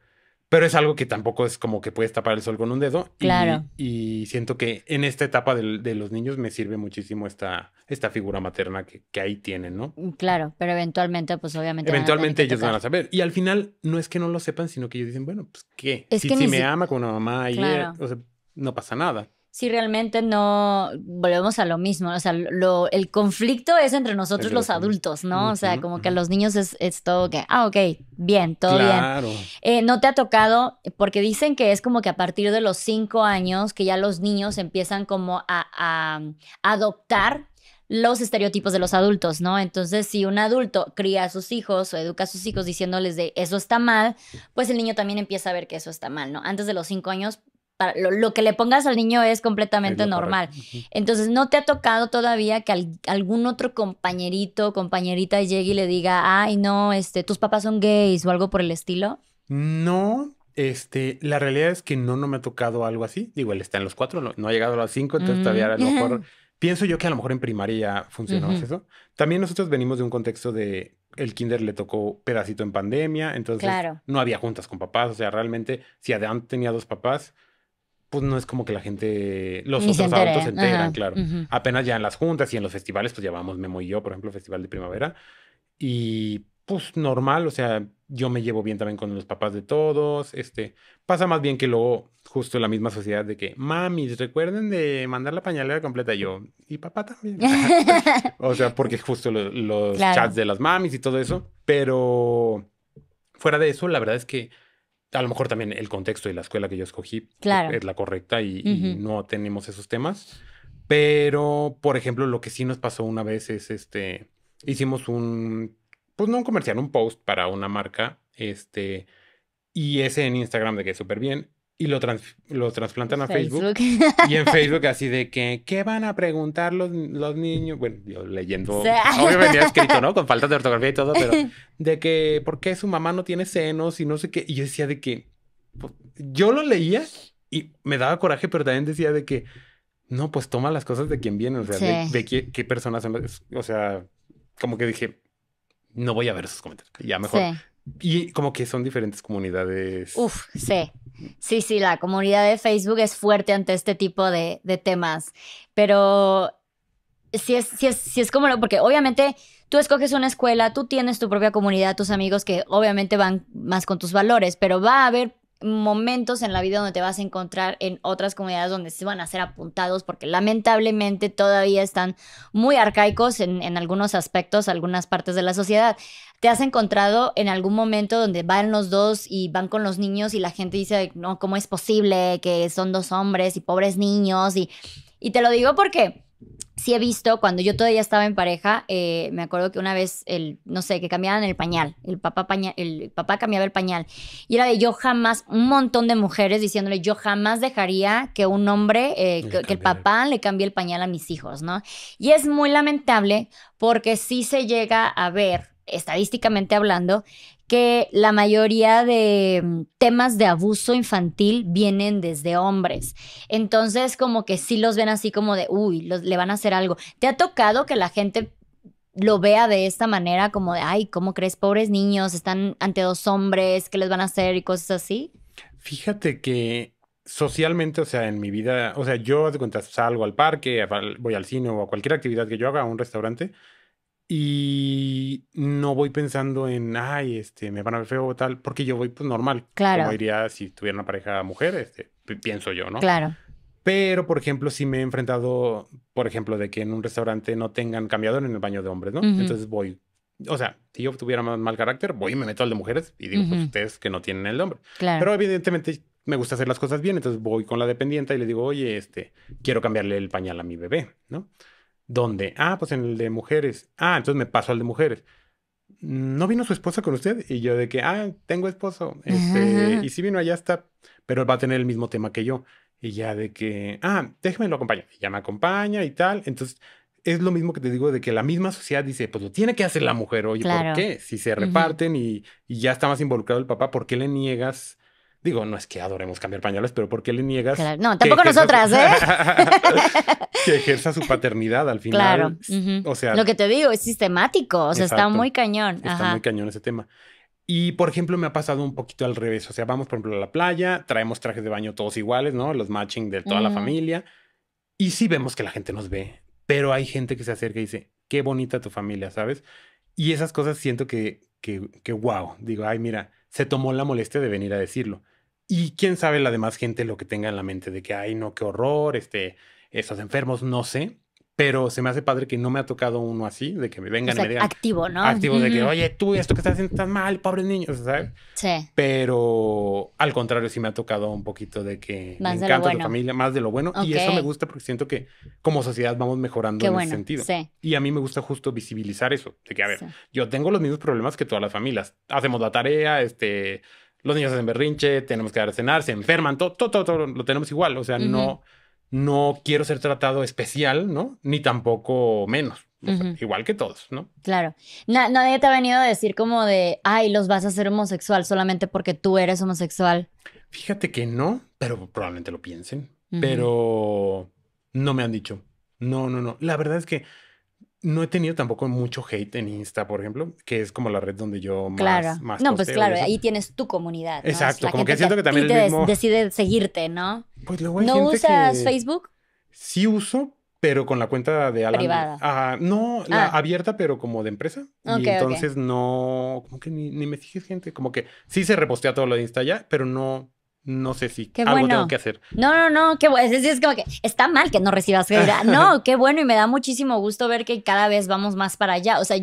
pero es algo que tampoco es como que puedes tapar el sol con un dedo. Claro. Y, siento que en esta etapa de, los niños me sirve muchísimo esta, esta figura materna que, que ahí tienen, ¿no? Mm, claro, pero eventualmente, pues obviamente. Eventualmente ellos van a saber. Y al final, no es que no lo sepan, sino que ellos dicen, bueno, pues qué. si, me ama con una mamá y o sea, no pasa nada si realmente no volvemos a lo mismo. O sea, el conflicto es entre nosotros los, adultos, ¿no? o sea, como que a los niños es, es, todo que, ah, ok, bien, todo bien. Eh, no te ha tocado, porque dicen que es como que a partir de los cinco años que ya los niños empiezan como a adoptar los estereotipos de los adultos, ¿no? Entonces, si un adulto cría a sus hijos o educa a sus hijos diciéndoles de eso está mal, pues el niño también empieza a ver que eso está mal, ¿no? Antes de los cinco años lo, que le pongas al niño es completamente normal. Entonces, ¿no te ha tocado todavía que algún otro compañerito, compañerita llegue y le diga, ay, no, este, tus papás son gays o algo por el estilo? No, este, la realidad es que no, no me ha tocado algo así. Digo, él está en los cuatro, no, ha llegado a los cinco, entonces todavía a lo mm. mejor... Pienso yo que a lo mejor en primaria ya funcionó eso. También nosotros venimos de un contexto de el kinder le tocó pedacito en pandemia, entonces no había juntas con papás, o sea, realmente si Adán tenía dos papás, pues no es como que la gente, los otros adultos se enteran, claro. Apenas ya en las juntas y en los festivales, pues ya vamos Memo y yo, por ejemplo, Festival de Primavera. Y pues normal, o sea, yo me llevo bien también con los papás de todos. Este, pasa más bien que luego, justo la misma sociedad de que, mamis, recuerden de mandar la pañalera completa. yo, y papá también. o sea, porque justo los, chats de las mamis y todo eso. Pero fuera de eso, la verdad es que a lo mejor también el contexto y la escuela que yo escogí es la correcta y, no tenemos esos temas. Pero, por ejemplo, lo que sí nos pasó una vez es este, hicimos un, pues no un comercial, un post para una marca, este, y ese en Instagram de que súper bien y lo, lo trasplantan a Facebook. Y en Facebook así de que, ¿qué van a preguntar los, los niños? Bueno, yo leyendo, Obviamente sea. escrito, ¿no? Con falta de ortografía y todo, pero de que, ¿por qué su mamá no tiene senos y no sé qué? Y yo decía de que, pues, yo lo leía y me daba coraje, pero también decía de que, no, pues toma las cosas de quien viene, o sea, de, qué, personas son, o sea, como que dije, no voy a ver esos comentarios, ya mejor. Y como que son diferentes comunidades. Uf, sí. Sí, sí, la comunidad de Facebook es fuerte ante este tipo de, temas, pero si es, si es, como lo, porque obviamente tú escoges una escuela, tú tienes tu propia comunidad, tus amigos que obviamente van más con tus valores, pero va a haber momentos en la vida donde te vas a encontrar en otras comunidades donde se van a ser apuntados porque lamentablemente todavía están muy arcaicos en algunos aspectos, algunas partes de la sociedad. ¿Te has encontrado en algún momento donde van los dos y van con los niños y la gente dice, no, ¿cómo es posible que son dos hombres y pobres niños? Y, y te lo digo porque sí he visto, cuando yo todavía estaba en pareja, eh, me acuerdo que una vez, el, no sé, que cambiaban el pañal, el papá, el papá cambiaba el pañal. Y era de yo jamás, un montón de mujeres diciéndole, yo jamás dejaría que un hombre, eh, que, que, el papá le cambie el pañal a mis hijos, ¿no? Y es muy lamentable porque sí se llega a ver estadísticamente hablando, que la mayoría de mm, temas de abuso infantil vienen desde hombres. Entonces, como que sí los ven así como de, uy, le van a hacer algo. ¿Te ha tocado que la gente lo vea de esta manera, como de, ay, ¿cómo crees? Pobres niños, están ante dos hombres, ¿qué les van a hacer? Y cosas así. Fíjate que socialmente, o sea, en mi vida, o sea, yo salgo al parque, voy al cine o a cualquier actividad que yo haga, a un restaurante, y no voy pensando en, ay, este, me van a ver feo o tal, porque yo voy pues normal. Claro. Como diría si tuviera una pareja mujer, este, pienso yo, ¿no? Claro. Pero, por ejemplo, si me he enfrentado, por ejemplo, de que en un restaurante no tengan cambiador en el baño de hombres, ¿no? Entonces voy. O sea, si yo tuviera más mal carácter, voy y me meto al de mujeres y digo, pues ustedes que no tienen el hombre. Claro. Pero evidentemente me gusta hacer las cosas bien, entonces voy con la dependiente y le digo, oye, este, quiero cambiarle el pañal a mi bebé, ¿no? ¿Dónde? Ah, pues en el de mujeres. Ah, entonces me paso al de mujeres. ¿No vino su esposa con usted? Y yo de que, ah, tengo esposo. Este, ah. y si vino allá está, pero va a tener el mismo tema que yo. Y ya de que, ah, déjeme lo acompaña ya me acompaña y tal. Entonces, es lo mismo que te digo de que la misma sociedad dice, pues lo tiene que hacer la mujer. Oye, ¿por qué? Si se reparten y, y, ya está más involucrado el papá, ¿por qué le niegas Digo, no es que adoremos cambiar pañales, pero ¿por qué le niegas? No, tampoco nosotras, ¿eh? que ejerza su paternidad al final. Claro. O sea. Lo que te digo es sistemático. O sea, está muy cañón. Está muy cañón ese tema. Y por ejemplo, me ha pasado un poquito al revés. O sea, vamos, por ejemplo, a la playa, traemos trajes de baño todos iguales, ¿no? Los matching de toda la familia. Y sí vemos que la gente nos ve, pero hay gente que se acerca y dice, qué bonita tu familia, ¿sabes? Y esas cosas siento que, que, que wow. Digo, ay, mira se tomó la molestia de venir a decirlo. Y quién sabe la demás gente lo que tenga en la mente de que, ay, no, qué horror, este, estos enfermos, no sé pero se me hace padre que no me ha tocado uno así, de que me vengan Activo, ¿no? Activo, de que, oye, tú esto que estás haciendo tan mal, pobre niños, ¿sabes? Sí. Pero al contrario, sí me ha tocado un poquito de que me de encanta tu familia, más de lo bueno. Y eso me gusta porque siento que como sociedad vamos mejorando en ese sentido. Sí. Y a mí me gusta justo visibilizar eso, de que, a ver, yo tengo los mismos problemas que todas las familias. Hacemos la tarea, este. Los niños hacen berrinche, tenemos que dar cenar, se enferman, todo, todo, todo, lo tenemos igual. O sea, no, no quiero ser tratado especial, ¿no? Ni tampoco menos. Igual que todos, ¿no? Claro. nadie te ha venido a decir como de, ay, los vas a hacer homosexual solamente porque tú eres homosexual. Fíjate que no, pero probablemente lo piensen. Pero no me han dicho. No, no, no. La verdad es que no he tenido tampoco mucho hate en Insta, por ejemplo, que es como la red donde yo más. Claro. no, pues claro, ahí tienes tu comunidad. Exacto, como que siento que también el mismo... decide seguirte, ¿no? Pues luego hay ¿No usas Facebook? Sí uso, pero con la cuenta de Alan. Privada. Ah, no, ah. abierta, pero como de empresa. y entonces no, como que ni, me fijes, gente, como que sí se repostea todo lo de Insta ya, pero no, no sé si qué algo tengo que hacer. No, no, no, qué bueno. Es, es, como que está mal que no recibas No, qué bueno y me da muchísimo gusto ver que cada vez vamos más para allá. O sea,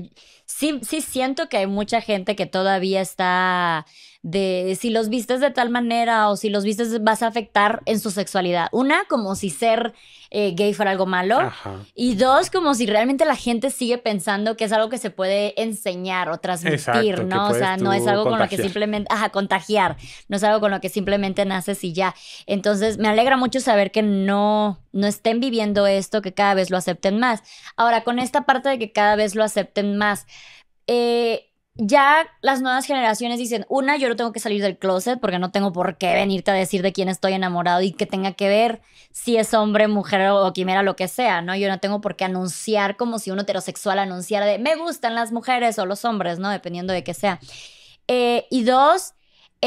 sí, sí siento que hay mucha gente que todavía está de si los vistes de tal manera o si los vistes vas a afectar en su sexualidad. Una, como si ser eh, gay fuera algo malo. Y dos, como si realmente la gente sigue pensando que es algo que se puede enseñar o transmitir, ¿no? O sea, no es algo con lo que simplemente, ajá, contagiar, no es algo con lo que simplemente naces y ya. Entonces, me alegra mucho saber que no, no estén viviendo esto, que cada vez lo acepten más. Ahora, con esta parte de que cada vez lo acepten más, eh, ya las nuevas generaciones dicen, una, yo no tengo que salir del closet porque no tengo por qué venirte a decir de quién estoy enamorado y que tenga que ver si es hombre, mujer o quimera, lo que sea, ¿no? Yo no tengo por qué anunciar como si un heterosexual anunciara de, me gustan las mujeres o los hombres, ¿no? Dependiendo de qué sea. Eh, y dos,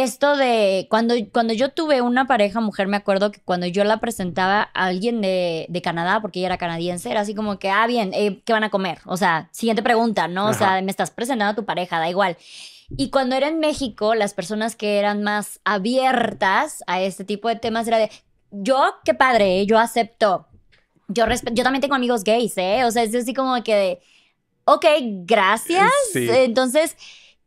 esto de cuando, cuando yo tuve una pareja mujer, me acuerdo que cuando yo la presentaba a alguien de, Canadá, porque ella era canadiense, era así como que, ah, bien, eh, ¿qué van a comer? O sea, siguiente pregunta, ¿no? O sea, me estás presentando a tu pareja, da igual. Y cuando era en México, las personas que eran más abiertas a este tipo de temas era de, yo, qué padre, yo acepto. Yo, yo también tengo amigos gays, ¿eh? O sea, es así como que, de, ok, gracias. Entonces,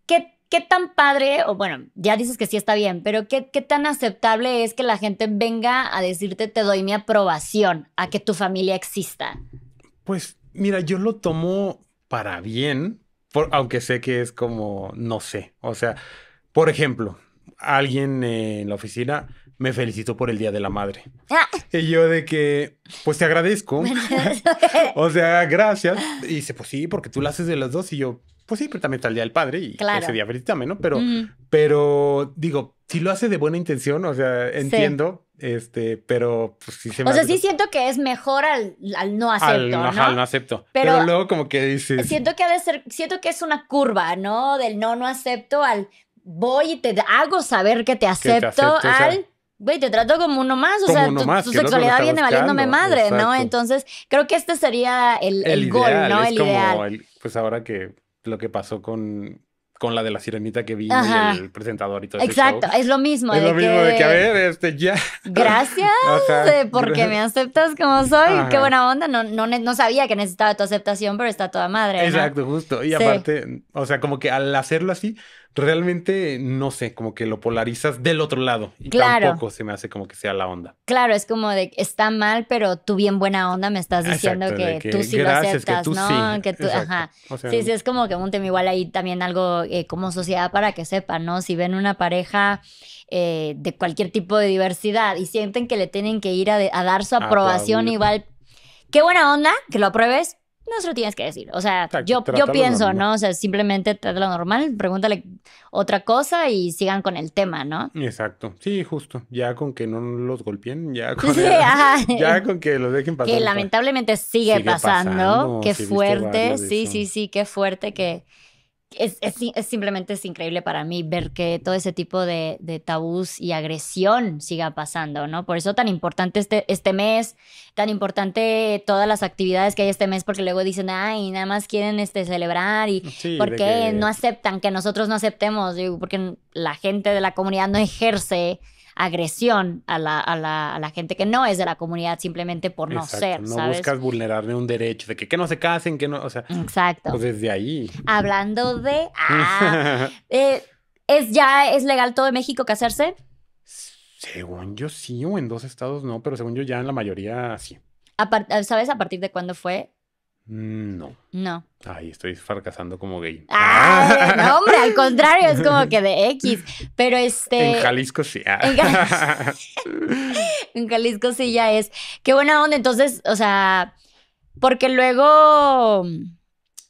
¿qué ¿qué tan padre, o bueno, ya dices que sí está bien, pero ¿qué, tan aceptable es que la gente venga a decirte te doy mi aprobación a que tu familia exista? Pues mira, yo lo tomo para bien, aunque sé que es como, no sé, o sea, por ejemplo, alguien en la oficina me felicitó por el Día de la Madre. Ah. Y yo de que, pues te agradezco. o sea, gracias. Y dice, pues sí, porque tú lo haces de las dos. Y yo, pues sí, pero también está el Día del Padre y ese día también, ¿no? Pero, pero digo, si lo hace de buena intención, o sea, entiendo, este, pero pues sí se me O sea, sí siento que es mejor al, al no acepto, ¿no? al no acepto. Pero, luego como que dices... Siento que ha de ser, siento que es una curva, ¿no? Del no, no acepto al voy y te hago saber que te acepto, al... güey, te trato como uno más, o sea, tu, sexualidad viene valiéndome madre, ¿no? Entonces, creo que este sería el, el, el ideal, gol, ¿no? Es el como ideal. El, pues ahora que lo que pasó con, con la de la sirenita que vi y el presentador y todo Exacto, es lo mismo. Es lo mismo de que, a ver, este, ya. Gracias porque me aceptas como soy. Qué buena onda. No, no, sabía que necesitaba tu aceptación, pero está toda madre. Exacto, justo. Y aparte, o sea, como que al hacerlo así, realmente no sé, como que lo polarizas del otro lado y tampoco se me hace como que sea la onda. Claro, es como de está mal, pero tú bien buena onda me estás diciendo que, tú sí lo aceptas, ¿no? Sí. Que tú, ajá. sí, sí, es como que un tema igual ahí también algo eh, como sociedad para que sepan, ¿no? Si ven una pareja eh, de cualquier tipo de diversidad y sienten que le tienen que ir a, dar su aprobación, igual qué buena onda que lo apruebes, no se lo tienes que decir. O sea, yo, yo pienso, ¿no? O sea, simplemente lo normal, pregúntale otra cosa y sigan con el tema, ¿no? Exacto. Sí, justo. Ya con que no los golpeen, ya con, ya con que los dejen pasar. Que pues, lamentablemente sigue, pasando. Qué fuerte. Sí, sí, sí, qué fuerte que es, es, simplemente es increíble para mí ver que todo ese tipo de, tabús y agresión siga pasando, ¿no? Por eso tan importante este, este mes, tan importante todas las actividades que hay este mes, porque luego dicen, ay, nada más quieren este, celebrar y porque no aceptan que nosotros no aceptemos? Digo, porque la gente de la comunidad no ejerce agresión a la, gente que no es de la comunidad simplemente por no ser. No buscas vulnerarle un derecho de que, que, no se casen, que no, o sea. Exacto. Pues desde ahí. Hablando de... Ah, eh, ¿Es ya es legal todo en México casarse? Según yo sí, o en dos estados no, pero según yo ya en la mayoría sí. ¿Sabes a partir de cuándo fue? Mm, no. No. Ay, estoy fracasando como gay. no, hombre, al contrario, es como que de X. Pero este. En Jalisco sí. Ah. En, en, Jalisco sí ya es. Qué buena onda. Entonces, o sea, porque luego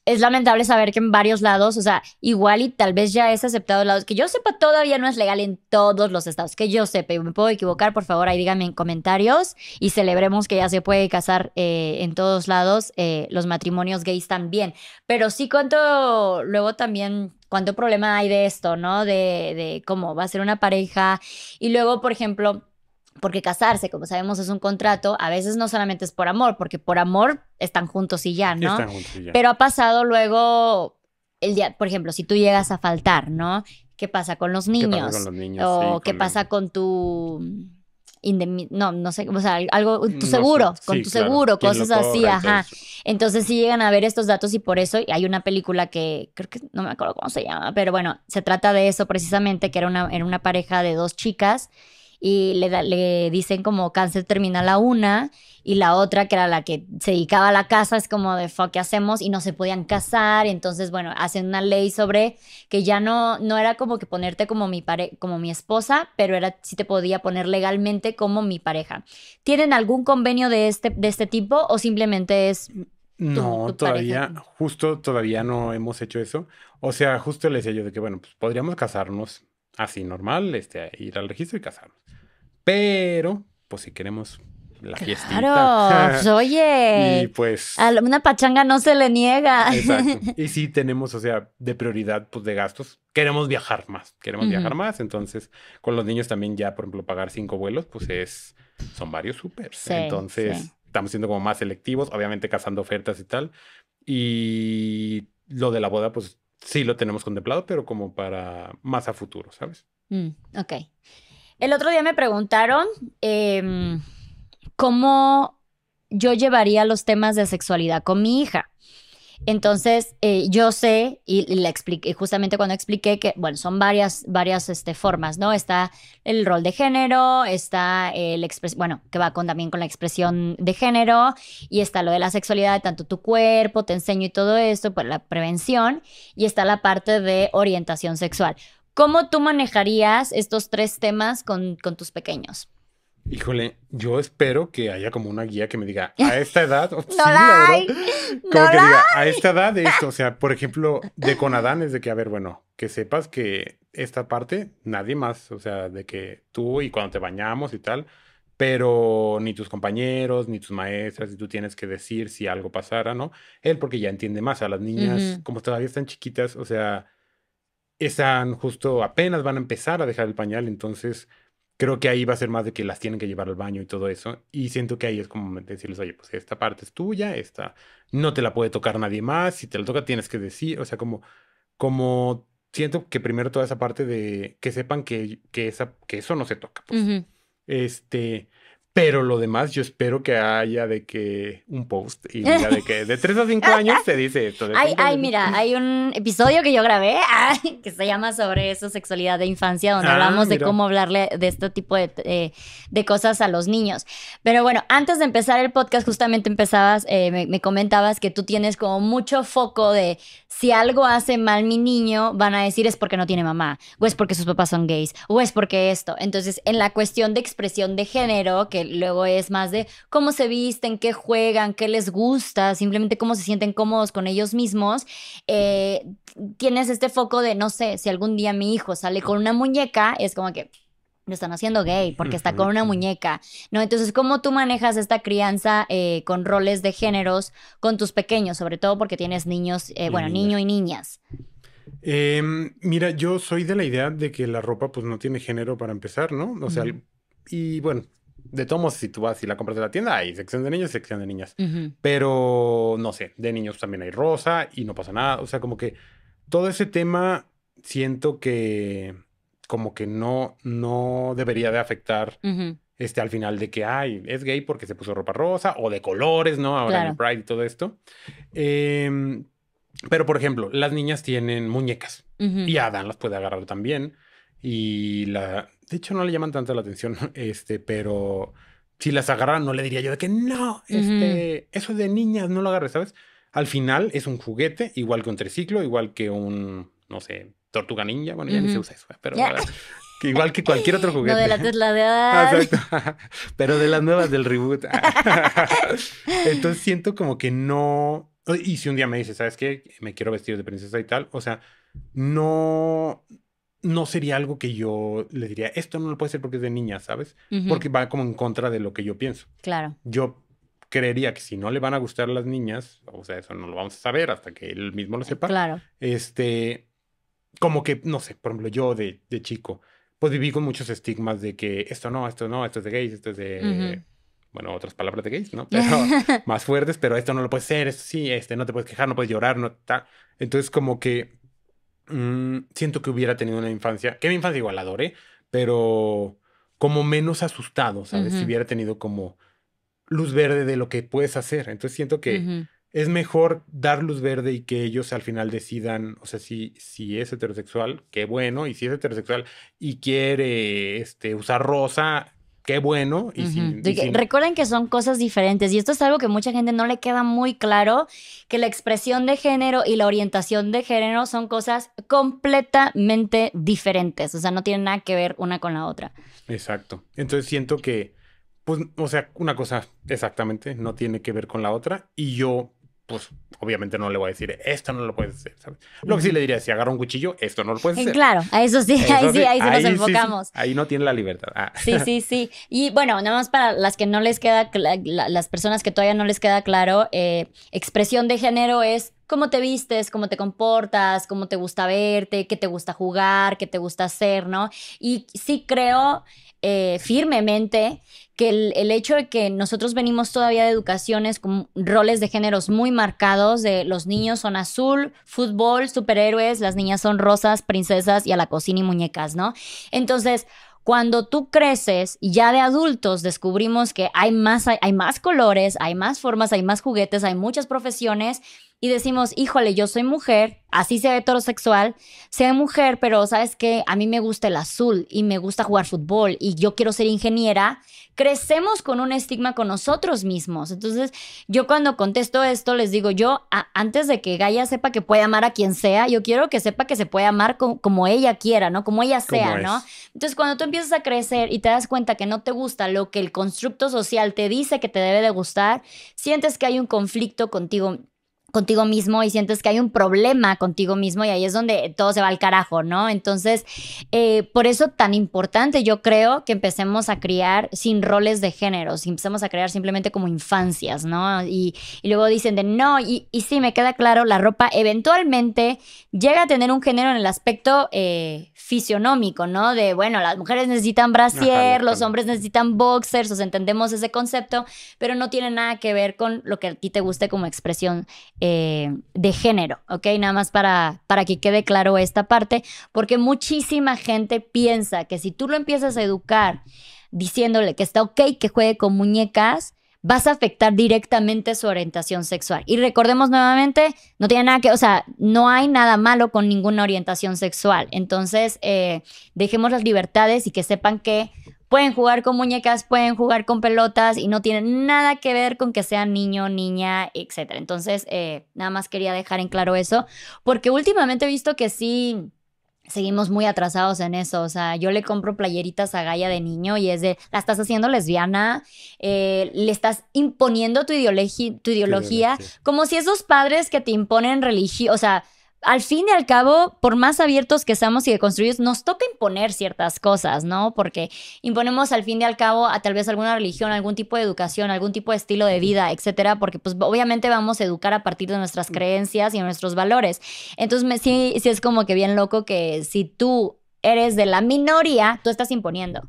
es lamentable saber que en varios lados, o sea, igual y tal vez ya es aceptado en lados que yo sepa todavía no es legal en todos los estados, que yo sepa, y me puedo equivocar, por favor, ahí díganme en comentarios y celebremos que ya se puede casar eh, en todos lados eh, los matrimonios gays también. Pero sí cuánto luego también cuánto problema hay de esto, ¿no? de cómo va a ser una pareja y luego, por ejemplo, porque casarse, como sabemos, es un contrato, a veces no solamente es por amor, porque por amor están juntos y ya, ¿no? Están juntos y ya. Pero ha pasado luego el día, por ejemplo, si tú llegas a faltar, ¿no? ¿Qué pasa con los niños? ¿Qué pasa con los niños? O qué pasa con tu no, no sé, o sea, algo, tu seguro, con tu seguro, cosas así, ajá. Entonces. si sí llegan a ver estos datos y por eso hay una película que creo que no me acuerdo cómo se llama, pero bueno, se trata de eso precisamente, que era una, era una pareja de dos chicas y le, le dicen como cáncer terminal a una y la otra, que era la que se dedicaba a la casa, es como de fuck, ¿qué hacemos? Y no se podían casar, entonces, bueno, hacen una ley sobre que ya no, no era como que ponerte como mi, pare como mi esposa, pero era si te podía poner legalmente como mi pareja. ¿Tienen algún convenio de este, de este tipo o simplemente es... no, todavía, justo todavía no hemos hecho eso. O sea, justo les decía yo de que, bueno, pues podríamos casarnos así normal, este, ir al registro y casarnos. Pero, pues si queremos la fiesta. Claro, pues, oye. y pues. A una pachanga no se le niega. Exacto. Y si tenemos, o sea, de prioridad, pues de gastos. Queremos viajar más. Queremos viajar más. Entonces, con los niños también, ya, por ejemplo, pagar cinco vuelos, pues es. Son varios súper Entonces, estamos siendo como más selectivos, obviamente cazando ofertas y tal. Y lo de la boda, pues sí lo tenemos contemplado, pero como para más a futuro, ¿sabes? Mm, ok. El otro día me preguntaron em, cómo yo llevaría los temas de sexualidad con mi hija. Entonces, eh, yo sé, y, expliqué, justamente cuando expliqué que, bueno, son varias, varias este, formas, ¿no? Está el rol de género, está el expresión, bueno, que va también con la expresión de género, y está lo de la sexualidad, tanto tu cuerpo, te enseño y todo esto, pues la prevención, y está la parte de orientación sexual. ¿Cómo tú manejarías estos tres temas con, tus pequeños? Híjole, yo espero que haya como una guía que me diga, a esta edad, oh, que diga, a esta edad esto, o sea, por ejemplo, de con Adán es de que, a ver, bueno, que sepas que esta parte, nadie más, o sea, de que tú y cuando te bañamos y tal, pero ni tus compañeros, ni tus maestras, y tú tienes que decir si algo pasara, ¿no? Él porque ya entiende más a las niñas, como todavía están chiquitas, o sea, están justo apenas van a empezar a dejar el pañal, entonces creo que ahí va a ser más de que las tienen que llevar al baño y todo eso. Y siento que ahí es como decirles, oye, pues esta parte es tuya, esta no te la puede tocar nadie más, si te la toca tienes que decir, o sea, como, como siento que primero toda esa parte de que sepan que, que, esa, que eso no se toca. Pues. Este, pero lo demás, yo espero que haya de que un post y de que de 3 a 5 años se dice esto. ay, mira, hay un episodio que yo grabé que se llama sobre eso, sexualidad de infancia, donde ah, hablamos de cómo hablarle de este tipo eh, de, cosas a los niños. Pero bueno, antes de empezar el podcast, justamente empezabas, eh, me comentabas que tú tienes como mucho foco de si algo hace mal mi niño, van a decir es porque no tiene mamá, o es porque sus papás son gays, o es porque esto. Entonces, en la cuestión de expresión de género, que luego es más de cómo se visten, qué juegan, qué les gusta, simplemente cómo se sienten cómodos con ellos mismos, eh, tienes este foco de, no sé, si algún día mi hijo sale con una muñeca, es como que lo están haciendo gay porque está con una muñeca, ¿no? Entonces, ¿cómo tú manejas esta crianza eh, con roles de géneros con tus pequeños, sobre todo porque tienes niños, eh, bueno, niño y niñas? Em, mira, yo soy de la idea de que la ropa pues no tiene género para empezar, ¿no? O sea, y bueno, de todos si tú vas y la compras de la tienda, hay sección de niños sección de niñas. Pero, no sé, de niños también hay rosa y no pasa nada. O sea, como que todo ese tema siento que como que no, no debería de afectar este, al final de que, ay, es gay porque se puso ropa rosa o de colores, ¿no? Ahora en el Pride y todo esto. Em, pero, por ejemplo, las niñas tienen muñecas y Adán las puede agarrar también. Y la. De hecho, no le llaman tanto la atención, este, pero si las agarran, no le diría yo de que no, este, eso de niñas, no lo agarres, ¿sabes? Al final es un juguete, igual que un triciclo, igual que un, no sé, tortuga ninja, bueno, ya ni se usa eso, pero igual que cualquier otro juguete. No de la ah, Pero de las nuevas del reboot. Entonces siento como que no. Y si un día me dices, ¿sabes qué? Me quiero vestir de princesa y tal. O sea, no, no sería algo que yo le diría, esto no lo puede ser porque es de niña, ¿sabes? Porque va como en contra de lo que yo pienso. Claro. Yo creería que si no le van a gustar las niñas, o sea, eso no lo vamos a saber hasta que él mismo lo sepa. Claro. Este, como que, no sé, por ejemplo, yo de, de chico, pues viví con muchos estigmas de que esto no, esto no, esto es de gays, esto es de... Bueno, otras palabras de gays, ¿no? Pero más fuertes, pero esto no lo puede ser, esto sí, este, no te puedes quejar, no puedes llorar, no tal. Entonces, como que Mm, siento que hubiera tenido una infancia, que mi infancia igual la pero como menos asustado, ¿sabes? Si hubiera tenido como luz verde de lo que puedes hacer. Entonces siento que es mejor dar luz verde y que ellos al final decidan, o sea, si, si es heterosexual, qué bueno, y si es heterosexual y quiere este, usar rosa, qué bueno. Y, Recuerden que son cosas diferentes y esto es algo que mucha gente no le queda muy claro, que la expresión de género y la orientación de género son cosas completamente diferentes, o sea, no tienen nada que ver una con la otra. Exacto. Entonces siento que, pues, o sea, una cosa exactamente no tiene que ver con la otra y yo pues obviamente no le voy a decir, esto no lo puedes hacer. Lo que sí le diría, si agarra un cuchillo, esto no lo puedes eh, hacer. Claro, a eso sí, ahí sí, ahí nos enfocamos. ahí no tiene la libertad. Ah. Sí, sí, sí. Y bueno, nada más para las que no les queda, las personas que todavía no les queda claro, eh, expresión de género es cómo te vistes, cómo te comportas, cómo te gusta verte, qué te gusta jugar, qué te gusta hacer, ¿no? Y sí creo eh, firmemente que el, hecho de que nosotros venimos todavía de educaciones con roles de géneros muy marcados, de los niños son azul, fútbol, superhéroes, las niñas son rosas, princesas y a la cocina y muñecas, ¿no? Entonces, cuando tú creces ya de adultos descubrimos que hay más, hay más colores, hay más formas, hay más juguetes, hay muchas profesiones y decimos, híjole, yo soy mujer, así sea heterosexual, sea mujer, pero sabes que a mí me gusta el azul y me gusta jugar fútbol y yo quiero ser ingeniera, crecemos con un estigma con nosotros mismos. Entonces, yo cuando contesto esto, les digo, yo antes de que Gaia sepa que puede amar a quien sea, yo quiero que sepa que se puede amar como ella quiera, ¿no? Como ella sea, ¿no? Entonces, cuando tú empiezas a crecer y te das cuenta que no te gusta lo que el constructo social te dice que te debe de gustar, sientes que hay un conflicto contigo contigo mismo y sientes que hay un problema contigo mismo y ahí es donde todo se va al carajo, ¿no? Entonces, eh, por eso tan importante yo creo que empecemos a criar sin roles de género, si empecemos a crear simplemente como infancias, ¿no? Y, luego dicen de no, y, sí, me queda claro, la ropa eventualmente llega a tener un género en el aspecto eh, fisionómico, ¿no? De, bueno, las mujeres necesitan brasier, los hombres necesitan boxers, o entendemos ese concepto, pero no tiene nada que ver con lo que a ti te guste como expresión eh, de género, ¿ok? Nada más para, para que quede claro esta parte, porque muchísima gente piensa que si tú lo empiezas a educar diciéndole que está ok que juegue con muñecas, vas a afectar directamente su orientación sexual. Y recordemos nuevamente, no tiene nada que, o sea, no hay nada malo con ninguna orientación sexual. Entonces, eh, dejemos las libertades y que sepan que Pueden jugar con muñecas, pueden jugar con pelotas y no tienen nada que ver con que sean niño, niña, etc. Entonces, eh, nada más quería dejar en claro eso, porque últimamente he visto que sí seguimos muy atrasados en eso. O sea, yo le compro playeritas a Gaia de niño y es de, la estás haciendo lesbiana, eh, le estás imponiendo tu, tu ideología, como si esos padres que te imponen religión, o sea, al fin y al cabo, por más abiertos que seamos y construir, nos toca imponer ciertas cosas, ¿no? Porque imponemos al fin y al cabo a tal vez alguna religión, algún tipo de educación, algún tipo de estilo de vida, etcétera, porque pues obviamente vamos a educar a partir de nuestras mm. creencias y nuestros valores. Entonces, me, sí, sí es como que bien loco que si tú eres de la minoría, tú estás imponiendo.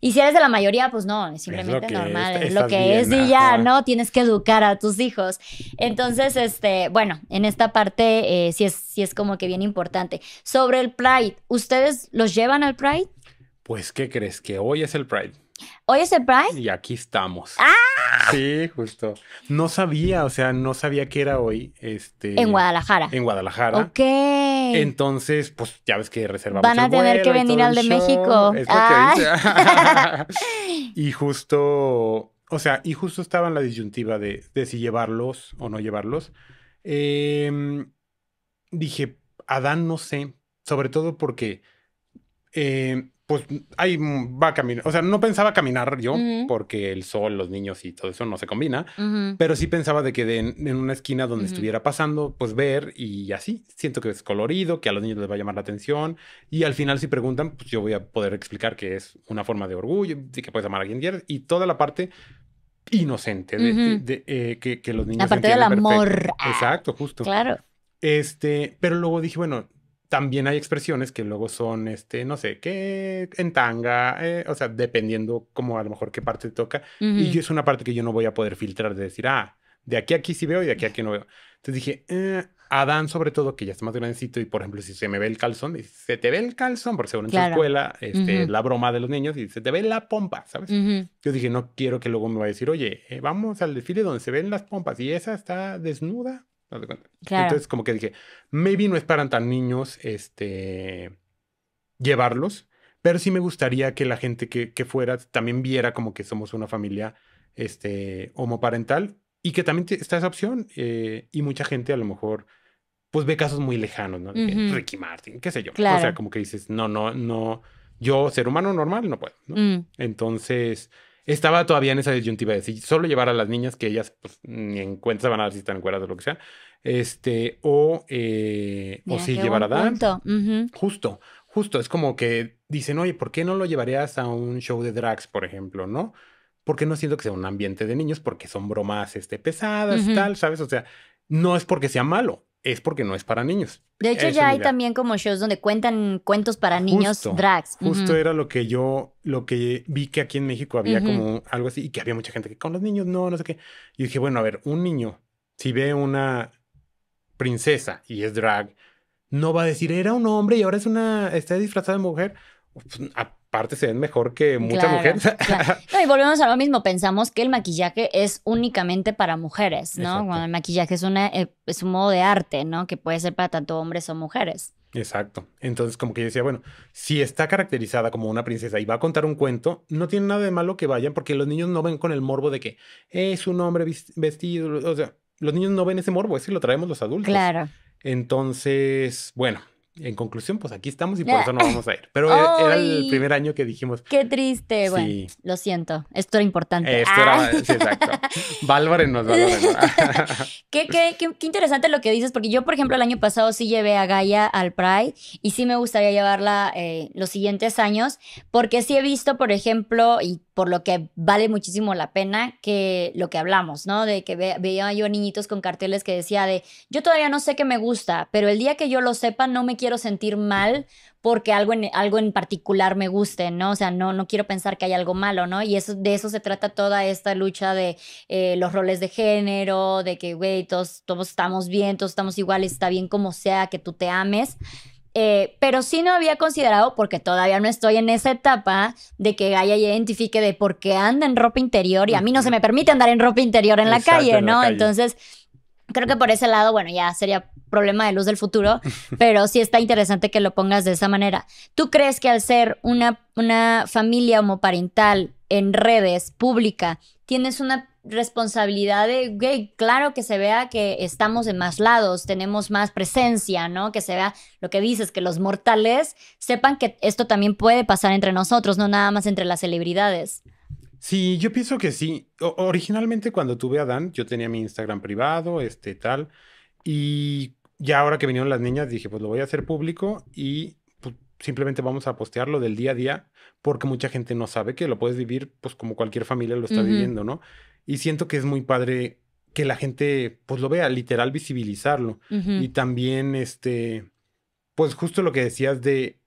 Y si eres de la mayoría, pues no, es simplemente normal, lo que es y ya, ¿no? Tienes que educar a tus hijos. Entonces, este, bueno, en esta parte eh, si es, sí es como que bien importante. Sobre el Pride, ¿ustedes los llevan al Pride? Pues, ¿qué crees? Que hoy es el Pride. Hoy es el Pride. Y aquí estamos. ¡Ah! Sí, justo. No sabía, o sea, no sabía que era hoy. Este, en Guadalajara. En Guadalajara. Ok. Entonces, pues ya ves que reservamos. Van a tener que venir al de México. Es dice. y justo, o sea, y justo estaba en la disyuntiva de, si llevarlos o no llevarlos. Em, dije, Adán no sé, sobre todo porque em, pues ahí va a caminar. O sea, no pensaba caminar yo, porque el sol, los niños y todo eso no se combina, pero sí pensaba de que en, una esquina donde estuviera pasando, pues ver y así. Siento que es colorido, que a los niños les va a llamar la atención y al final si preguntan, pues yo voy a poder explicar que es una forma de orgullo y que puedes amar a alguien y toda la parte inocente de, eh, que, los niños... La parte del amor. Exacto, justo. Claro. Este, pero luego dije, bueno, también hay expresiones que luego son, este, no sé, que en tanga, eh, o sea, dependiendo como a lo mejor qué parte toca. Y es una parte que yo no voy a poder filtrar de decir, ah, de aquí a aquí sí veo y de aquí a aquí no veo. Entonces dije, eh, Adán sobre todo, que ya está más grandecito y por ejemplo si se me ve el calzón, dice, se te ve el calzón, porque según en tu escuela, este, la broma de los niños, y se te ve la pompa, ¿sabes? Yo dije, no quiero que luego me vaya a decir, oye, eh, vamos al desfile donde se ven las pompas y esa está desnuda. Entonces, como que dije, maybe no es para tan niños este, llevarlos, pero sí me gustaría que la gente que, fuera también viera como que somos una familia este, homoparental y que también está esa opción. Eh, y mucha gente a lo mejor pues ve casos muy lejanos, ¿no? Ricky Martin, qué sé yo. O sea, como que dices, no, no, no, yo, ser humano normal, no puedo, ¿no? Mm. Entonces, estaba todavía en esa disyuntiva de si solo llevar a las niñas que ellas pues, ni en cuenta se van a dar si están cuerdas o lo que sea, este, o, eh, o si llevar a Dan. Justo, justo, es como que dicen, oye, ¿por qué no lo llevarías a un show de drags, por ejemplo, no? Porque no siento que sea un ambiente de niños, porque son bromas este, pesadas, y tal, ¿sabes? O sea, no es porque sea malo, es porque no es para niños. De hecho, ya hay también como shows donde cuentan cuentos para niños drags. Justo era lo que yo, lo que vi que aquí en México había como algo así y que había mucha gente que con los niños no, no sé qué. Y dije, bueno, a ver, un niño, si ve una princesa y es drag, no va a decir, era un hombre y ahora es una, está disfrazada de mujer. Pues, aparte se ven mejor que muchas mujeres. y volvemos a lo mismo, pensamos que el maquillaje es únicamente para mujeres, ¿no? Cuando el maquillaje es, una, eh, es un modo de arte, ¿no? Que puede ser para tanto hombres o mujeres. Exacto. Entonces, como que yo decía, bueno, si está caracterizada como una princesa y va a contar un cuento, no tiene nada de malo que vayan, porque los niños no ven con el morbo de que es un hombre vestido. O sea, los niños no ven ese morbo, si lo traemos los adultos. Claro. Entonces, bueno, en conclusión, pues aquí estamos y por eso no vamos a ir. Pero eh, era el primer año que dijimos. Qué triste, güey. lo siento. Esto era importante. Esto era, ah. sí, exacto. nos qué, qué, qué, qué, interesante lo que dices, porque yo, por ejemplo, el año pasado sí llevé a Gaia al Pride y sí me gustaría llevarla eh, los siguientes años, porque sí he visto, por ejemplo, y por lo que vale muchísimo la pena que lo que hablamos, ¿no? De que veía yo niñitos con carteles que decía de, yo todavía no sé qué me gusta, pero el día que yo lo sepa no me quiero sentir mal porque algo en, algo en particular me guste, ¿no? O sea, no, no quiero pensar que hay algo malo, ¿no? Y eso, de eso se trata toda esta lucha de eh, los roles de género, de que, güey, todos, todos estamos bien, todos estamos iguales, está bien como sea, que tú te ames. Eh, pero sí no había considerado, porque todavía no estoy en esa etapa de que Gaia identifique de por qué anda en ropa interior y a mí no se me permite andar en ropa interior en la calle, ¿no? Entonces, creo que por ese lado, bueno, ya sería problema de luz del futuro, pero sí está interesante que lo pongas de esa manera. ¿Tú crees que al ser una, una familia homoparental en redes pública, tienes una responsabilidad de, gay claro que se vea que estamos en más lados, tenemos más presencia, ¿no? Que se vea lo que dices, que los mortales sepan que esto también puede pasar entre nosotros, no nada más entre las celebridades. Sí, yo pienso que sí. originalmente cuando tuve a Dan, yo tenía mi Instagram privado, este tal, y ya ahora que vinieron las niñas dije, pues lo voy a hacer público y pues, simplemente vamos a Postearlo del día a día porque mucha gente no sabe que lo puedes vivir pues como cualquier familia lo está viviendo, ¿no? Y siento que es muy padre que la gente pues lo vea, literal visibilizarlo. Y también, este, pues justo lo que decías de,